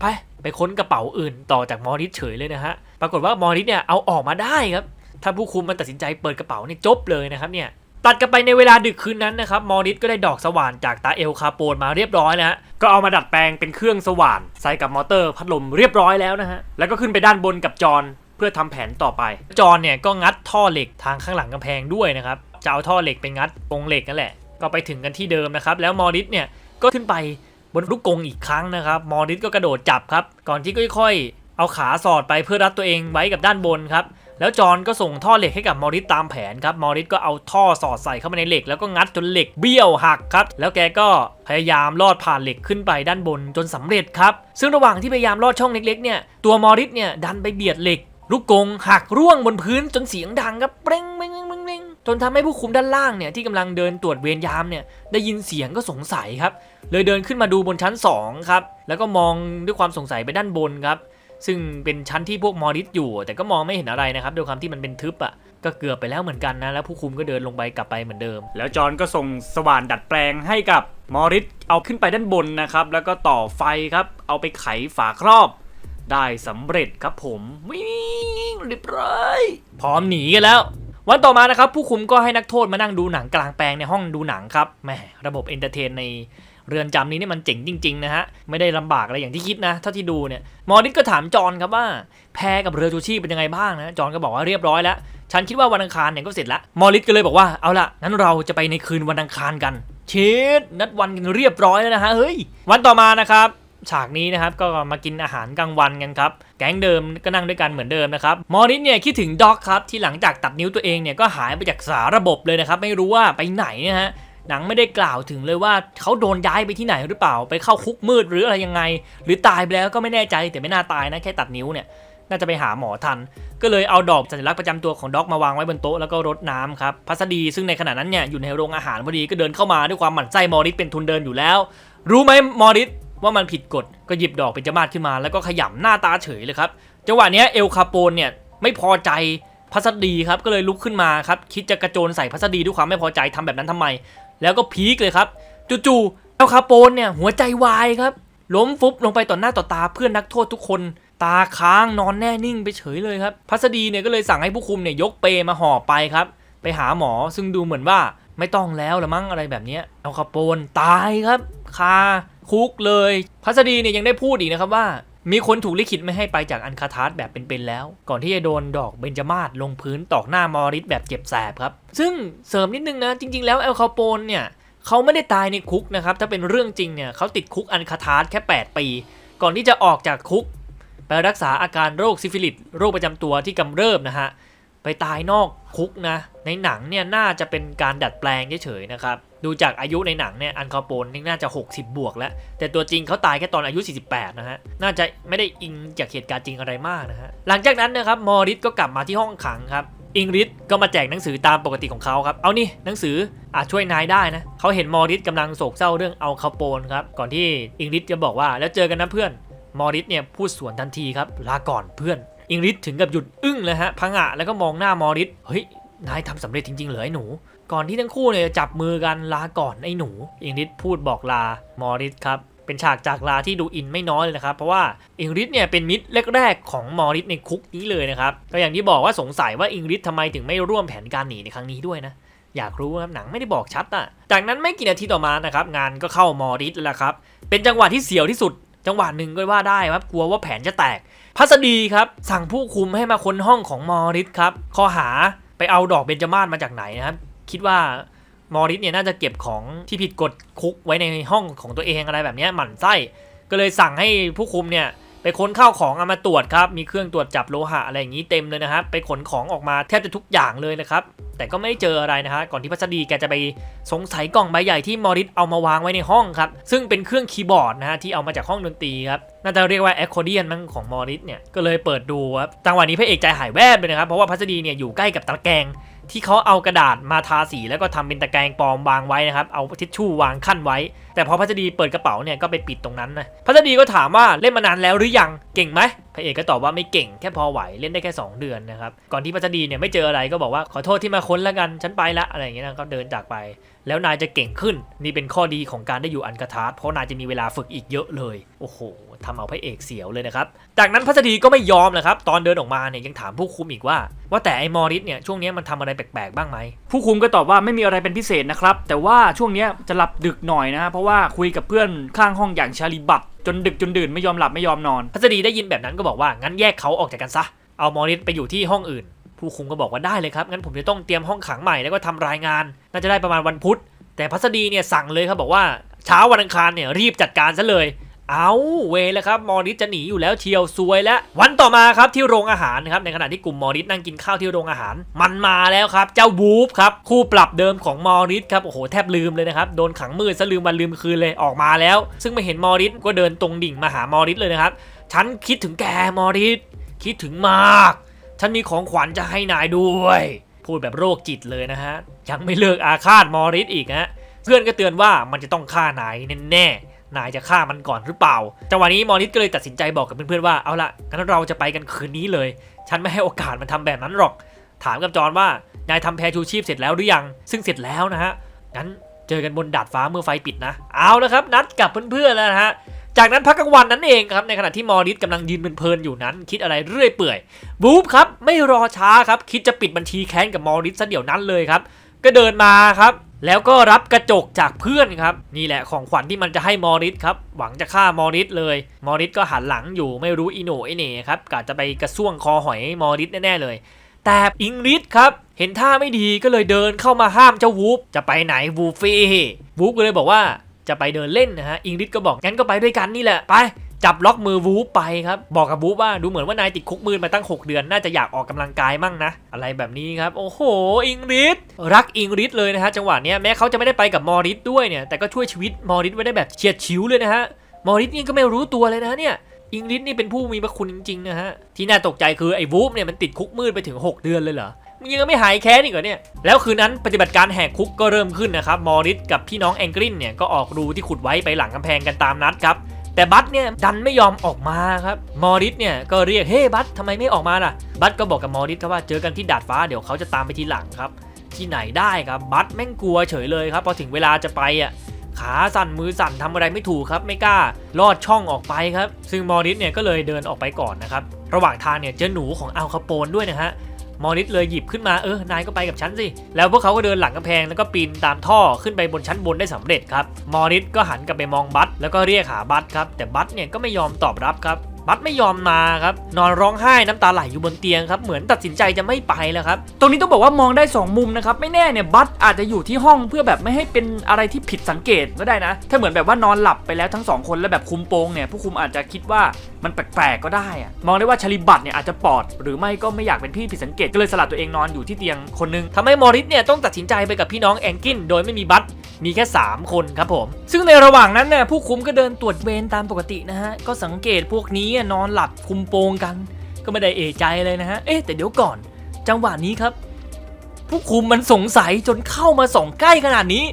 ไปไปค้นกระเป๋าอื่นต่อจากมอริสเฉยเลยนะฮะปรากฏว่ามอริสเนี่ยเอาออกมาได้ครับถ้าผู้คุมมันตัดสินใจเปิดกระเป๋าเนี่ยจบเลยนะครับเนี่ย ตัดกันไปในเวลาดึกคืนนั้นนะครับมอริสก็ได้ดอกสว่านจากตาเอลคาโปนมาเรียบร้อยนะฮะก็เอามาดัดแปลงเป็นเครื่องสว่านใส่กับมอเตอร์พัดลมเรียบร้อยแล้วนะฮะแล้วก็ขึ้นไปด้านบนกับจอนเพื่อทำแผนต่อไป จอนเนี่ยก็งัดท่อเหล็กทางข้างหลังกำแพงด้วยนะครับจะเอาท่อเหล็กไปงัดตงเหล็กนั่นแหละ ก็ไปถึงกันที่เดิมนะครับแล้วมอริสเนี่ยก็ขึ้นไปบนลูกกงอีกครั้งนะครับ มอริสก็กระโดดจับครับ ก่อนที่ค่อย ๆ เอาขาสอดไปเพื่อรัดตัวเองไว้กับด้านบนครับ แล้วจอนก็ส่งท่อเหล็กให้กับมอริสตามแผนครับ มอริสก็เอาท่อสอดใส่เข้าไปในเหล็กแล้วก็งัดจนเหล็กเบี้ยวหักครับ แล้วแกก็พยายามลอดผ่านเหล็กขึ้นไปด้านบนจนสำเร็จครับ ซึ่งระหว่างที่พยายามลอดช่องเล็กๆ เนี่ย ตัวมอริสเนี่ยดันไปเบียดเหล็กลูกกงหักร่วงบนพื้นจนเสียงดังครับเปร่งเปร่งจนทำให้ผู้คุมด้านล่างเนี่ย ที่กำลังเดินตรวจเวรยามเนี่ย ได้ยินเสียงก็สงสัยครับ เลยเดินขึ้นมาดูบนชั้น2ครับ แล้วก็มองด้วยความสงสัยไปด้านบนครับ ซึ่งเป็นชั้นที่พวกมอริสอยู่แต่ก็มองไม่เห็นอะไรนะครับ ด้วยความที่มันเป็นทึบอะ่ะก็เกือบไปแล้วเหมือนกันนะแล้วผู้คุมก็เดินลงไปกลับไปเหมือนเดิม แล้วจอนก็ส่งสว่านดัดแปลงให้กับมอริสเอาขึ้นไปด้านบนนะครับแล้วก็ต่อไฟครับเอาไปไขฝาครอบ ได้สำเร็จครับผมวิ่งเรียบร้อยพร้อมหนีกันแล้ววันต่อมานะครับ ผู้คุมก็ให้นักโทษมานั่งดูหนังกลางแปลงในห้องดูหนังครับแหมระบบเอนเตอร์เทนในเรือนจำนี้นี่มันเจ๋งจริง ๆ นะฮะ ไม่ได้ลำบากอะไรอย่างที่คิดนะเท่าที่ดูเนี่ยมอริสก็ถามจอนครับว่า แพกับเรือจูชีพเป็นยังไงบ้างนะ จอนก็บอกว่าเรียบร้อยแล้ว ฉันคิดว่าวันอังคารเนี่ยก็เสร็จละมอริสก็เลยบอกว่าเอาละงั้นเราจะไปในคืนวันอังคารกันเชิดนัดวันกันเรียบร้อยแล้วนะฮะเฮ้ยวันต่อมานะครับฉากนี้นะครับก็มากินอาหารกลางวันกันครับแก๊งเดิมก็นั่งด้วยกันเหมือนเดิมนะครับมอริสเนี่ยคิดถึงด็อกครับที่หลังจากตัดนิ้วตัวเองเนี่ยก็หายไปจากสาระบบเลยนะครับไม่รู้ว่าไปไหนนะฮะหนังไม่ได้กล่าวถึงเลยว่าเขาโดนย้ายไปที่ไหนหรือเปล่าไปเข้าคุกมืดหรืออะไรยังไงหรือตายไปแล้วก็ไม่แน่ใจแต่ไม่น่าตายนะแค่ตัดนิ้วเนี่ยน่าจะไปหาหมอทัน ก็เลยเอาดอกสัญลักษณ์ประจำตัวของด็อกมาวางไว้บนโต๊ะแล้วก็รดน้ำครับพัสดีซึ่งในขณะนั้นเนี่ยอยู่ในโรงอาหารพอดีก็เดินเข้ามาด้วยความหมั่นไส้มอริสเป็นทุนเดินอยู่แล้วรู้ไหมมอริสว่ามันผิดกฎก็หยิบดอกเป็นจมาดขึ้นมา แล้วก็ขยำหน้าตาเฉยเลยครับจังหวะนี้เอลคาโปนเนี่ยไม่พอใจพัสดีครับก็เลยลุกขึ้นมาครับ คิดจะกระโจนใส่พัสดีด้วยความไม่พอใจทำแบบนั้นทำไม แล้วก็พีกเลยครับจู่ๆเอลคาโปนเนี่ยหัวใจวายครับล้มฟุบลงไปต่อหน้าต่อตา เพื่อนนักโทษทุกคน ตาค้างนอนแน่นิ่งไปเฉยเลยครับพัสดีเนี่ยก็เลยสั่งให้ผู้คุมเนี่ยยกเปมาห่อไปครับ ไปหาหมอซึ่งดูเหมือนว่าไม่ต้องแล้วละมั้งอะไรแบบนี้เอลคาโปนตายครับคาคุก เลย พัสดีเนี่ยยังได้พูดอีกนะครับว่า มีคนถูกลิขิตไม่ให้ไปจากอันคาทัสแบบเป็นๆแล้ว ก่อนที่จะโดนดอกเบญจมาศลงพื้นตอกหน้ามอริสแบบเจ็บแสบครับ ซึ่งเสริมนิดนึงนะ จริง ๆแล้วแอลคาโปนเนี่ย เขาไม่ได้ตายในคุกนะครับ ถ้าเป็นเรื่องจริงเนี่ย เขาติดคุกอันคาทัสแค่ 8 ปี ก่อนที่จะออกจากคุกไปรักษาอาการโรคซิฟิลิสโรคประจำตัวที่กำเริบนะฮะไปตายนอกคุกนะในหนังเนี่ยน่าจะเป็นการดัดแปลงเฉยๆนะครับดูจากอายุในหนังเนี่ยอันคาโปนนี่น่าจะ 60 บวกแล้ว แต่ตัวจริงเขาตายแค่ตอนอายุ48นะฮะน่าจะไม่ได้อิงจากเหตุการณ์จริงอะไรมากนะฮะหลังจากนั้นนะครับมอริสก็กลับมาที่ห้องขังครับอิงริสก็มาแจกหนังสือตามปกติของเขาครับเอานี่หนังสืออาจช่วยนายได้นะเขาเห็นมอริสกำลังโศกเศร้าเรื่องอัลคาโปนครับก่อนที่อิงริสจะบอกว่าแล้วเจอกันนะเพื่อนมอริสเนี่ยพูดสวนทันทีครับลาก่อนเพื่อนอิงริดถึงกับหยุดอึ้งเลยฮะพังอะแล้วก็มองหน้ามอริสเฮ้ยนายทำสำเร็จจริงๆ เหรอไอ้หนูก่อนที่ทั้งคู่เนี่ยจะจับมือกันลาก่อนไอ้หนูอิงริดพูดบอกลามอริสครับเป็นฉากจากลาที่ดูอินไม่น้อยเลยนะครับ เพราะว่าอิงริดเนี่ยเป็นมิตรแรกๆของมอริสในคุกนี้เลยนะครับ ก็อย่างที่บอกว่าสงสัยว่าอิงริดทำไมถึงไม่ร่วมแผนการหนีในครั้งนี้ด้วยนะ อยากรู้ครับหนังไม่ได้บอกชัดอะจากนั้นไม่กี่นาทีต่อมานะครับงานก็เข้ามอริสแล้วครับเป็นจังหวะที่เสียวที่สุดจังหวะหนึ่งก็ว่าได้ครับกลัวว่าแผนจะแตก พัสดีครับ สั่งผู้คุมให้มาค้นห้องของมอริสครับข้อหาไปเอาดอกเบญจมาศมาจากไหนนะครับ คิดว่ามอริสเนี่ยน่าจะเก็บของที่ผิดกฎคุกไว้ในห้องของตัวเองอะไรแบบนี้หมั่นไส้ ก็เลยสั่งให้ผู้คุมเนี่ยไปค้นข้าวของเอามาตรวจครับ มีเครื่องตรวจจับโลหะอะไรอย่างนี้เต็มเลยนะครับ ไปขนของออกมาแทบจะทุกอย่างเลยนะครับ แต่ก็ไม่เจออะไรนะฮะก่อนที่พัสดีแกจะไปสงสัยกล่องใบใหญ่ที่มอริสเอามาวางไว้ในห้องครับ ซึ่งเป็นเครื่องคีย์บอร์ดนะฮะที่เอามาจากห้องดนตรีครับ น่าจะเรียกว่าแอคคอร์เดียนมั้งของมอริสเนี่ย ก็เลยเปิดดูครับ จังหวะนี้พระเอกใจหายแวบเลยนะครับ เพราะว่าพัสดีเนี่ยอยู่ใกล้กับตะแกรงที่เขาเอากระดาษมาทาสี แล้วก็ทำเป็นตะแกรงปลอมวางไว้นะครับ เอาทิชชู่วางขั้นไว้ แต่พอพัชดีเปิดกระเป๋า เนี่ยก็ไปปิดตรงนั้นนะพัชดีก็ถามว่าเล่นมานานแล้วหรือยัง เก่งไหมพระเอกก็ตอบว่าไม่เก่งแค่พอไหวเล่นได้แค่2เดือนนะครับ ก่อนที่พัชดีเนี่ยไม่เจออะไรก็บอกว่าขอโทษที่มาค้นแล้วกันฉันไปละอะไรอย่างเงี้ยนะก็เดินจากไป แล้วนายจะเก่งขึ้นนี่เป็นข้อดีของการได้อยู่อันกระทาเพราะนายจะมีเวลาฝึกอีกเยอะเลยโอ้โหทำเอาพระเอกเสียวเลยนะครับ จากนั้นพัสดีก็ไม่ยอมนะครับ ตอนเดินออกมาเนี่ยยังถามผู้คุมอีกว่า ว่าแต่ไอ้มอริสเนี่ยช่วงนี้มันทำอะไรแปลกๆบ้างไหมผู้คุมก็ตอบว่า ไม่มีอะไรเป็นพิเศษนะครับ แต่ว่าช่วงนี้จะหลับดึกหน่อยนะ เพราะว่าคุยกับเพื่อนข้างห้องอย่างชาลีบับจนดึกจนดื่นไม่ยอมหลับไม่ยอมนอนพัสดีได้ยินแบบนั้นก็บอกว่างั้นแยกเขาออกจากกันซะ เอามอริสไปอยู่ที่ห้องอื่น ผู้คุมก็บอกว่าได้เลยครับ งั้นผมจะต้องเตรียมห้องขังใหม่แล้วก็ทำรายงานน่าจะได้ประมาณวันพุธ แต่พัสดีเนี่ยสั่งเลยครับบอกว่าเช้าวันอังคารเนี่ยรีบจัดการซะเลยเอาเวแล้วครับมอริสจะหนีอยู่แล้วเชียวซวยแล้ว วันต่อมาครับที่โรงอาหารครับ ในขณะที่กลุ่มมอริสนั่งกินข้าวที่โรงอาหาร มันมาแล้วครับ เจ้าบูฟครับ คู่ปรับเดิมของมอริสครับโอ้โหแทบลืมเลยนะครับโดนขังมืดซะลืมวันลืมคืนเลยออกมาแล้ว ซึ่งไม่เห็นมอริสก็เดินตรงดิ่งมาหามอริสเลยนะครับฉันคิดถึงแกมอริสคิดถึงมากฉันมีของขวัญจะให้นายด้วย พูดแบบโรคจิตเลยนะฮะยังไม่เลิกอาฆาตมอริสอีกฮนะเพื่อนก็เตือนว่ามันจะต้องฆ่านายแน่ๆนายจะฆ่ามันก่อนหรือเปล่า จังหวะนี้มอริสก็เลยตัดสินใจบอกกับเพื่อนๆว่า เอาละงั้นเราจะไปกันคืนนี้เลย ฉันไม่ให้โอกาสมันทำแบบนั้นหรอก ถามกับจอนว่า นายทำแพชูชีพเสร็จแล้วหรือยัง ซึ่งเสร็จแล้วนะฮะ งั้นเจอกันบนดาดฟ้าเมื่อไฟปิดนะ เอาแล้วครับ นัดกับเพื่อนๆแล้วนะฮะ จากนั้นพักกลางวันนั้นเองครับ ในขณะที่มอริสกำลังยืนเพลินอยู่นั้น คิดอะไรเรื่อยเปื่อย บู๊บครับ ไม่รอช้าครับ คิดจะปิดบัญชีแค้นกับมอริสซะเดี๋ยวนั้นเลยครับ ก็เดินมาครับแล้วก็รับกระจกจากเพื่อนครับนี่แหละของขวัญที่มันจะให้มอริสครับหวังจะฆ่ามอริสเลยมอริสก็หันหลังอยู่ไม่รู้อิโนไอเน่ครับกะจะไปกระซ่วงคอหอยมอริสแน่ ๆ เลย แต่อิงริสครับเห็นท่าไม่ดีก็เลยเดินเข้ามาห้ามเจ้าวูฟจะไปไหนวูฟี่วูฟก็เลยบอกว่าจะไปเดินเล่นนะฮะอิงริสก็บอกงั้นก็ไปด้วยกันนี่แหละไปจับล็อกมือวูฟไปครับบอกกับวูฟว่าดูเหมือนว่านายติดคุกมืดมาตั้ง 6 เดือนน่าจะอยากออกกำลังกายมั่งนะอะไรแบบนี้ครับโอ้โหอิงริดรักอิงริดเลยนะฮะจังหวะเนี้ยแม้เขาจะไม่ได้ไปกับมอริสด้วยเนี่ยแต่ก็ช่วยชีวิตมอริสไว้ได้แบบเฉียดฉิวเลยนะฮะมอริสนี่ก็ไม่รู้ตัวเลยนะเนี่ยอิงริดนี่เป็นผู้มีพระคุณจริงๆนะฮะที่น่าตกใจคือไอ้วูฟเนี่ยมันติดคุกมืดไปถึง 6 เดือนเลยเหรอมึงยังไม่หายแค้นอีกเหรอเนี่ยแล้วคืนนั้นปฏิบัติการแหกคุกก็เริ่มขึ้นนะครับมอริสกับพี่น้องแองกลินเนี่ยก็ออกรูที่ขุดไว้ไปหลังกำแพงกันตามนัดครับแต่บัตเนี่ยดันไม่ยอมออกมาครับมอริสเนี่ยก็เรียกเฮ้บัตทำไมไม่ออกมาล่ะบัตก็บอกกับมอริสว่าเจอกันที่ดาดฟ้า เดี๋ยวเขาจะตามไปทีหลังครับ ที่ไหนได้ครับบัตแม่งกลัวเฉยเลยครับพอถึงเวลาจะไปอ่ะขาสั่นมือสั่นทำอะไรไม่ถูกครับ ไม่กล้าลอดช่องออกไปครับ ซึ่งมอริสเนี่ยก็เลยเดินออกไปก่อนนะครับระหว่างทางเนี่ยเจอหนูของอัลคาโปนด้วยนะฮะมอนิสเลยหยิบขึ้นมาเออ นายก็ไปกับฉันสิ แล้วพวกเขาก็เดินหลังกระแพง แล้วก็ปีนตามท่อขึ้นไปบนชั้นบนได้สำเร็จครับ มอนิสก็หันกลับไปมองบัตแล้วก็เรียกหาบัตครับ แต่บัตเนี่ยก็ไม่ยอมตอบรับครับบัตไม่ยอมมาครับนอนร้องไห้น้ำตาไหลอยู่บนเตียงครับเหมือนตัดสินใจจะไม่ไปแล้วครับตรงนี้ต้องบอกว่ามองได้2มุมนะครับไม่แน่เนี่ยบัตอาจจะอยู่ที่ห้องเพื่อแบบไม่ให้เป็นอะไรที่ผิดสังเกตก็ได้นะ ถ้าเหมือนแบบว่านอนหลับไปแล้วทั้งสองคนแล้วแบบคุมโปงเนี่ยผู้คุมอาจจะคิดว่ามันแปลกๆก็ได้อะมองได้ว่าชลิบัตเนี่ยอาจจะปอดหรือไม่ก็ไม่อยากเป็นพี่ผิดสังเกตก็เลยสลัดตัวเองนอนอยู่ที่เตียงคนนึงทำให้มอริสเนี่ยต้องตัดสินใจไปกับพี่น้องแองกินโดยไม่มีบัตมีแค่ 3 คนครับผม ซึ่งในระหว่างนั้นเนี่ยผู้คุมก็เดินตรวจเวรตามปกตินะฮะ ก็สังเกตพวกนี้นอนหลับคุมโปงกัน ก็ไม่ได้เอะใจเลยนะฮะ เอ๊ะ แต่เดี๋ยวก่อน จังหวะนี้ครับ ผู้คุมมันสงสัยจนเข้ามาส่องใกล้ขนาดนี้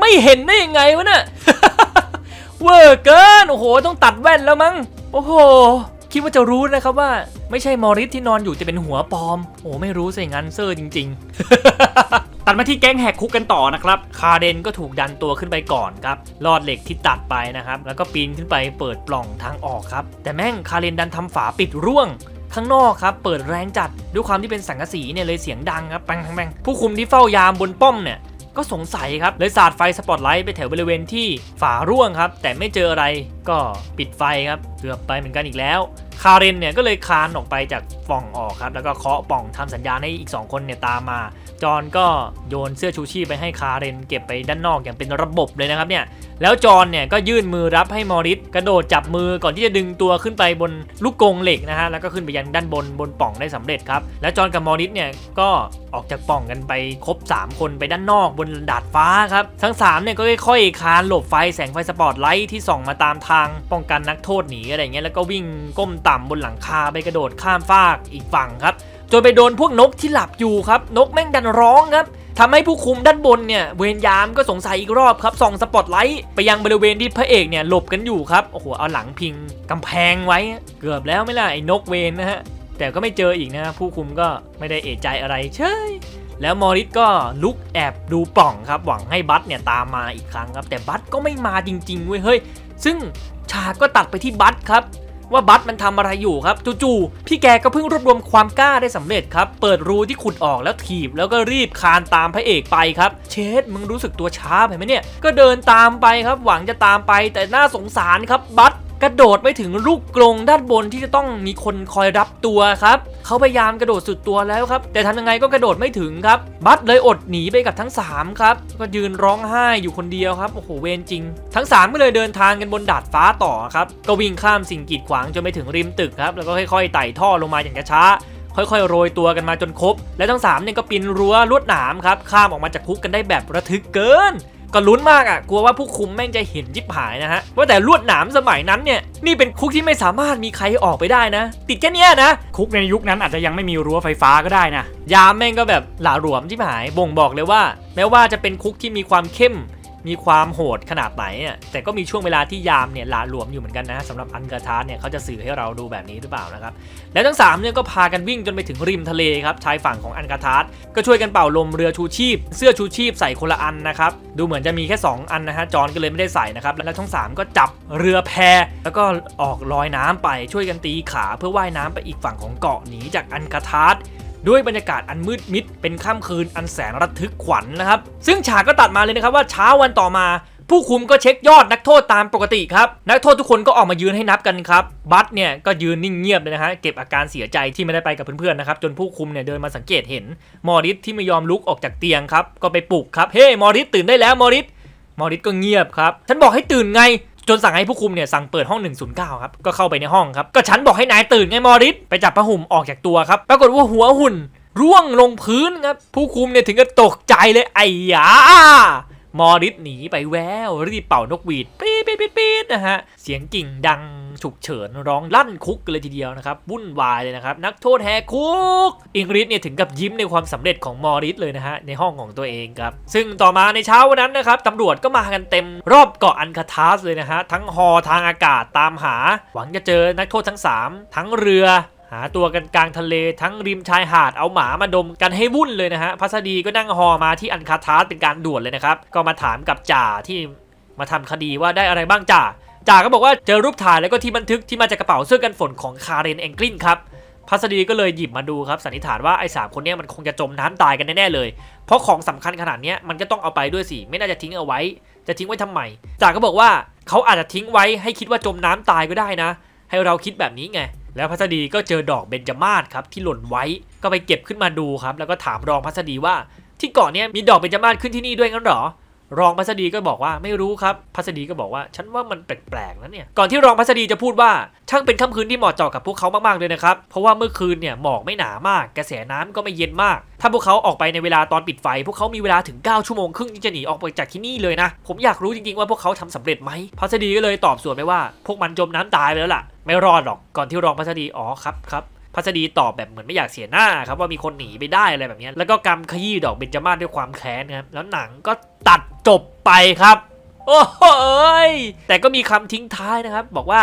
ไม่เห็นได้ยังไงวะเนี่ยเวอร์เกินโอ้โห ต้องตัดแว่นแล้วมั้งโอ้โห คิดว่าจะรู้นะครับว่า ไม่ใช่มอริสที่นอนอยู่จะเป็นหัวปลอม โอ้ไม่รู้ซะอย่างนั้นเซอร์จริง ๆัดมาที่แก๊งแหกคุกกันต่อนะครับ คาเดนก็ถูกดันตัวขึ้นไปก่อนครับลอดเหล็กที่ตัดไปนะครับแล้วก็ปีนขึ้นไปเปิดปล่องทางออกครับ แต่แม่งคาเดนดันทำฝาปิดร่วงข้างนอกครับเปิดแรงจัดด้วยความที่เป็นสังกะสีเนี่ยเลยเสียงดังครับแปงแปงผู้คุมที่เฝ้ายามบนป้อมเนี่ยก็สงสัยครับเลยสาดไฟสปอตไลท์ไปแถวบริเวณที่ฝาร่วงครับแต่ไม่เจออะไรก็ปิดไฟครับเกือบไปเหมือนกันอีกแล้วคารินเนี่ยก็เลยคานออกไปจากป่องออกครับแล้วก็เคาะป่องทำสัญญาณให้อีก2คนเนี่ยตามมาจอนก็โยนเสื้อชูชีพไปให้คารินเก็บไปด้านนอกอย่างเป็นระบบเลยนะครับเนี่ยแล้วจอนเนี่ยก็ยื่นมือรับให้มอริสกระโดดจับมือก่อนที่จะดึงตัวขึ้นไปบนลูกกงเหล็กนะฮะแล้วก็ขึ้นไปยังด้านบนบนป่องได้สำเร็จครับแล้วจอนกับมอริสเนี่ยก็ออกจากป่องกันไปครบ 3 คนไปด้านนอกบนดาดฟ้าครับทั้ง3เนี่ยก็ค่อยๆคานหลบไฟแสงไฟสปอตไลท์ที่ส่องมาตามทางางป้องกันนักโทษหนีอะไรเงี้ยแล้วก็วิ่งก้มต่ำบนหลังคาไปกระโดดข้ามฟากอีกฝั่งครับจนไปโดนพวกนกที่หลับอยู่ครับ นกแม่งดันร้องครับทำให้ผู้คุมด้านบนเนี่ยเวรยามก็สงสัยอีกรอบครับส่องสปอตไลท์ไปยังบริเวณที่พระเอกเนี่ยหลบกันอยู่ครับโอ้โหเอาหลังพิงกำแพงไว้เกือบแล้วไม่ล่ะไอ้นกเวรนนะฮะแต่ก็ไม่เจออีกนะฮะผู้คุมก็ไม่ได้เอะใจอะไรเชยแล้วมอริสก็ลุกแอบดูป่องครับหวังให้บัตเนี่ยตามมาอีกครั้งครับแต่บัตก็ไม่มาจริงๆเว้ยเฮ้ยซึ่งฉากก็ตัดไปที่บัตครับ ว่าบัตมันทำอะไรอยู่ครับ จู่ๆพี่แกก็เพิ่งรวบรวมความกล้าได้สำเร็จครับ เปิดรูที่ขุดออกแล้วถีบแล้วก็รีบคานตามพระเอกไปครับ เชด มึงรู้สึกตัวช้าไปไหมเนี่ย ก็เดินตามไปครับ หวังจะตามไป แต่น่าสงสารครับ บัตกระโดดไปถึงลูกกรงด้านบนที่จะต้องมีคนคอยรับตัว ครับ เขาพยายามกระโดดสุดตัวแล้วครับแต่ทำยังไงก็กระโดดไม่ถึงครับบัตเลยอดหนีไปกับทั้ง 3 ครับก็ยืนร้องไห้อยู่คนเดียวครับโอ้โหเวรจริง ทั้ง 3 ก็เลยเดินทางกัน บนดาดฟ้าต่อครับก็วิ่งข้ามสิ่งกีดขวางจนไปถึงริมตึกครับแล้วก็ค่อยๆไต่ท่อลงมาอย่างช้าค่อยๆโรยตัวกันมาจนครบและทั้ง3เนี่ยก็ปีนรั้วลวดหนามครับข้ามออกมาจากคุกกันได้แบบระทึกเกินก็ลุ้นมากอ่ะ กลัวว่าผู้คุมแม่งจะเห็นยิบหายนะฮะว่าแต่ลวดหนามสมัยนั้นเนี่ย นี่เป็นคุกที่ไม่สามารถมีใครออกไปได้นะ ติดแค่นี้นะคุกในยุคนั้นอาจจะยังไม่มีรั้วไฟฟ้าก็ได้นะ ยามแม่งก็แบบหลาหลวมที่หายบ่งบอกเลยว่า แม้ว่าจะเป็นคุกที่มีความเข้มมีความโหดขนาดไหนอ่ะแต่ก็มีช่วงเวลาที่ยามเนี่ยหละหลวมอยู่เหมือนกันนะสำหรับอันกาทา์เนี่ยเขาจะสื่อให้เราดูแบบนี้หรือเปล่านะครับ แล้วทั้ง3เนี่ยก็พากันวิ่งจนไปถึงริมทะเลครับชายฝั่งของอันกาทา์ก็ช่วยกันเป่าลมเรือชูชีพ เสื้อชูชีพใส่คนละอันนะครับ ดูเหมือนจะมีแค่ 2 อันนะฮะจอนก็เลยไม่ได้ใส่นะครับแล้วทั้ง3 ก็จับเรือแพแล้วก็ออกลอยน้ำไปช่วยกันตีขาเพื่อว่ายน้ำไปอีกฝั่งของเกาะหนีจากอันกาทา์ด้วยบรรยากาศอันมืดมิดเป็นค่ำคืนอันแสนระทึกขวัญนนะครับซึ่งฉากก็ตัดมาเลยนะครับว่าเช้าวันต่อมา ผู้คุมก็เช็คยอดนักโทษตามปกติครับ นักโทษทุกคนก็ออกมายืนให้นับกันครับบัตเนี่ย ก็ยืนนิ่งเงียบเลยนะฮะเก็บอาการเสียใจที่ไม่ได้ไปกับเพื่อนๆนะครับ จนผู้คุมเนี่ยเดินมาสังเกตเห็น มอริสที่ไม่ยอมลุกออกจากเตียงครับก็ไปปลุกครับเฮ้ hey, มอริสตื่นได้แล้วมอริสมอริสก็เงียบครับฉันบอกให้ตื่นไงจนสั่งให้ผู้คุมเนี่ย สั่งเปิดห้อง 109 ครับ ก็เข้าไปในห้องครับ ก็ฉันบอกให้นายตื่นไงมอริส ไปจับผ้าห่ม ออกจากตัวครับ ปรากฏว่าหัวหุ่น ร่วงลงพื้นครับ ผู้คุมเนี่ย ถึงกับตกใจเลยไอ้ยา มอริสหนีไปแวว รีบเป่านกหวีดปี๊ดปี๊ดปี๊ดนะฮะ เสียงกิ่งดังฉุกเฉินร้องลั่นคุกเลยทีเดียวนะครับวุ่นวายเลยนะครับนักโทษแหกคุกอิงริดเนี่ยถึงกับยิ้มในความสำเร็จของมอริส เลยนะฮะในห้องของตัวเองครับ ซึ่งต่อมาในเช้าวันนั้นนะครับตำรวจก็มากันเต็มรอบเกาะอันคาทัสเลยนะฮะทั้งฮอทางอากาศตามหา หวังจะเจอนักโทษทั้ง 3 ทั้งเรือ หาตัวกันกลางทะเลทั้งริมชายหาดเอาหมามาดมกันให้วุ่นเลยนะฮะพัสดีก็นั่งหอมาที่อันคาทาสเป็นการด่วนเลยนะครับ ก็มาถามกับจ่าที่มาทำคดีว่าได้อะไรบ้างจ่าจ่าก็บอกว่าเจอรูปถ่าย แล้วก็ที่บันทึกที่มาจากกระเป๋าเสื้อกันฝนของคาเรนแองกลินครับ พัสดีก็เลยหยิบมาดูครับ สันนิษฐานว่า ไอ้สามคนนี้มันคงจะจมน้ำตายกันแน่เลย เพราะของสำคัญขนาดนี้มันก็ต้องเอาไปด้วยสิ ไม่น่าจะทิ้งเอาไว้จะทิ้งไว้ทำไมจ่าก็บอกว่าเขาอาจจะทิ้งไว้ให้คิดว่าจมน้ำตายก็ได้นะ ให้เราคิดแบบนี้ไงแล้วพัสดีก็เจอดอกเบญจมาศครับ ที่หล่นไว้ก็ไปเก็บขึ้นมาดูครับ แล้วก็ถามรองพัสดีว่าที่เกาะนี้มีดอกเบญจมาศขึ้นที่นี่ด้วยงั้นหรอรองพัสดีก็บอกว่าไม่รู้ครับ พัสดีก็บอกว่าฉันว่ามันแปลกๆนะเนี่ย ก่อนที่รองพัสดีจะพูดว่าช่างเป็นค่ำคืนที่เหมาะเจาะกับพวกเขามาก ๆเลยนะครับ เพราะว่าเมื่อคืนเนี่ยหมอกไม่หนามากกระแสน้ำก็ไม่เย็นมาก ถ้าพวกเขาออกไปในเวลาตอนปิดไฟพวกเขามีเวลาถึง 9ชั่วโมงครึ่งที่จะหนีออกไปจากที่นี่เลยนะ ผมอยากรู้จริงๆว่าพวกเขาทำสำเร็จไหมพัสดีก็เลยตอบส่วนไปว่า พวกมันจมน้ำตายไปแล้วล่ะ ไม่รอดหรอก ก่อนที่รองพัสดีอ๋อครับครับพัสดีตอบแบบเหมือนไม่อยากเสียหน้าครับว่ามีคนหนีไปได้อะไรแบบนี้แล้วก็กำขยี้ดอกเบญจมาศด้วยความแค้นครับแล้วหนังก็ตัดจบไปครับโอ้โหแต่ก็มีคำทิ้งท้ายนะครับบอกว่า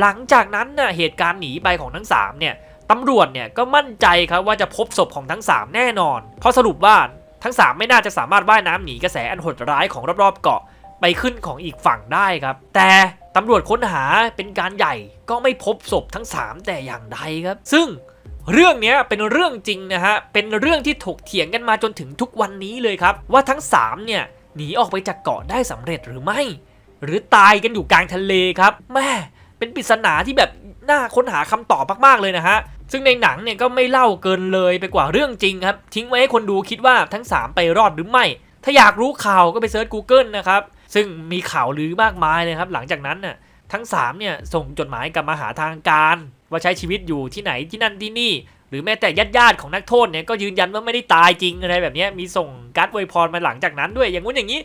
หลังจากนั้นน่ะเหตุการณ์หนีไปของทั้ง3เนี่ยตำรวจเนี่ยก็มั่นใจครับว่าจะพบศพของทั้ง 3 แน่นอน เพราะสรุปว่า ทั้ง 3 ไม่น่าจะสามารถว่ายน้ำหนีกระแสอันโหดร้ายของรอบๆเกาะ ไปขึ้นของอีกฝั่งได้ครับ แต่ตำรวจค้นหาเป็นการใหญ่ก็ไม่พบศพทั้ง 3 แต่อย่างใดครับ ซึ่ง เรื่องนี้เป็นเรื่องจริงนะฮะเป็นเรื่องที่ถกเถียงกันมาจนถึงทุกวันนี้เลยครับ ว่าทั้ง 3 เนี่ยหนีออกไปจากเกาะได้สำเร็จหรือไม่ หรือตายกันอยู่กลางทะเลครับแม่เป็นปริศนาที่แบบน่าค้นหาคำตอบมาก ๆเลยนะฮะซึ่งในหนังเนี่ยก็ไม่เล่าเกินเลยไปกว่าเรื่องจริงครับทิ้งไว้ให้คนดูคิดว่าทั้ง 3 ไปรอดหรือไม่ ถ้าอยากรู้ข่าวก็ไปเซิร์ช Google นะครับซึ่งมีข่าวลือมากมายเลยครับ หลังจากนั้นน่ะทั้ง3เนี่ยส่งจดหมายกลับมาหาทางการ ว่าใช้ชีวิตอยู่ที่ไหนที่นั่นที่นี่ หรือแม้แต่ญาติญาติของนักโทษเนี่ยก็ยืนยันว่าไม่ได้ตายจริงอะไรแบบนี้มีส่งการ์ดอวยพรมาหลังจากนั้นด้วยอย่างงู้นอย่างนี้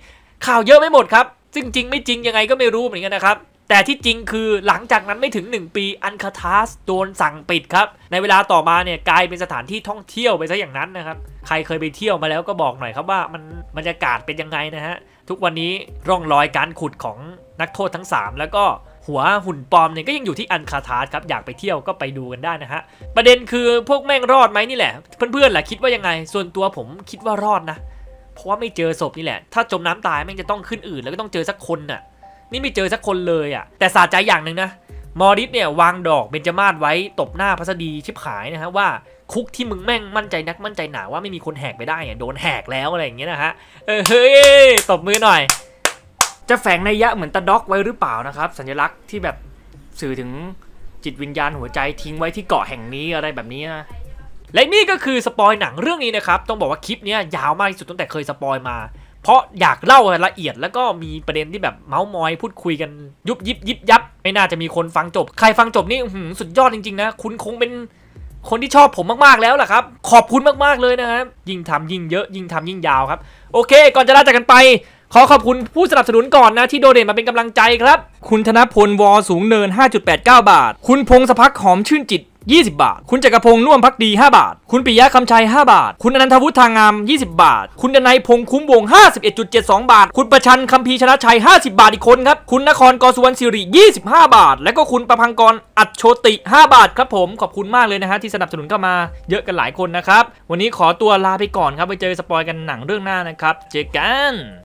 ข่าวเยอะไม่หมดครับซึ่งจริงไม่จริงยังไงก็ไม่รู้ เหมือนกันนะครับแต่ที่จริงคือหลังจากนั้นไม่ถึง 1 ปีอันคาทัสโดนสั่งปิดครับในเวลาต่อมาเนี่ยกลายเป็นสถานที่ท่องเที่ยวไปซะอย่างนั้นนะครับใครเคยไปเที่ยวมาแล้วก็บอกหน่อยครับว่ามันบรรยากาศเป็นยังไงนะฮะทุกวันนี้ร่องรอยการขุดของนักโทษทั้ง 3 แล้วก็หัวหุ่นปลอมเนี่ยก็ยังอยู่ที่อันคาทาสครับอยากไปเที่ยวก็ไปดูกันได้นะฮะประเด็นคือพวกแม่งรอดไหมนี่แหละเพื่อนๆแหละคิดว่ายังไง ส่วนตัวผมคิดว่ารอดนะเพราะว่าไม่เจอศพนี่แหละ ถ้าจมน้ำตายแม่งจะต้องขึ้นอื่นแล้วก็ต้องเจอสักคนน่ะนี่ไม่เจอสักคนเลยอ่ะ แต่สาใจอย่างหนึ่งนะมอริสเนี่ย วางดอกเบญจมาศไว้ตบหน้าพัสดีชิบหายนะฮะว่า คุกที่มึงแม่งมั่นใจนักมั่นใจหนาว่าไม่มีคนแหกไปได้เนี่ยโดนแหกแล้วอะไรอย่างเงี้ยนะฮะ เออเฮ้ย ตบมือหน่อย จะแฝงในยะเหมือนตะด็อกไว้หรือเปล่านะครับ สัญลักษณ์ที่แบบสื่อถึงจิตวิญญาณหัวใจทิ้งไว้ที่เกาะแห่งนี้อะไรแบบนี้นะและนี่ก็คือสปอยหนังเรื่องนี้นะครับ ต้องบอกว่าคลิปนี้ยาวมากที่สุดตั้งแต่เคยสปอยมาเพราะอยากเล่าละเอียดแล้วก็มีประเด็นที่แบบเมาส์มอย พูดคุยกันยุบยิบยิบยับ ไม่น่าจะมีคนฟังจบ ใครฟังจบนี่สุดยอดจริงๆนะคุณคงเป็นคนที่ชอบผมมากๆแล้วล่ะครับขอบคุณมากๆเลยนะครับยิ่งทำยิ่งเยอะ ยิ่งทำยิ่งยาวครับ โอเค ก่อนจะลาจากกันไป ขอขอบคุณผู้สนับสนุนก่อนนะ ที่โดเดนมาเป็นกำลังใจครับ คุณธนพลวอสูงเนิน 5.89 บาท คุณพงศพักหอมชื่นจิต20 บาท คุณจักรพงษ์น่วมพักดี 5 บาท คุณปิยะคำชัย 5 บาท คุณอนันทวุฒิทางงาม 20 บาท คุณดนายพงษ์คุ้มวง 51.72 บาท คุณประชันคำพี ชนะชัย 50 บาท อีก คน ครับ คุณนครกสุวรรณสิริ25 บาท และก็ คุณประพังกรอัจโชติ 5 บาทครับผมขอบคุณมากเลยนะฮะที่สนับสนุนเข้ามาเยอะกันหลายคนนะครับวันนี้ขอตัวลาไปก่อนครับไปเจอสปอยกันหนังเรื่องหน้านะครับเจอกัน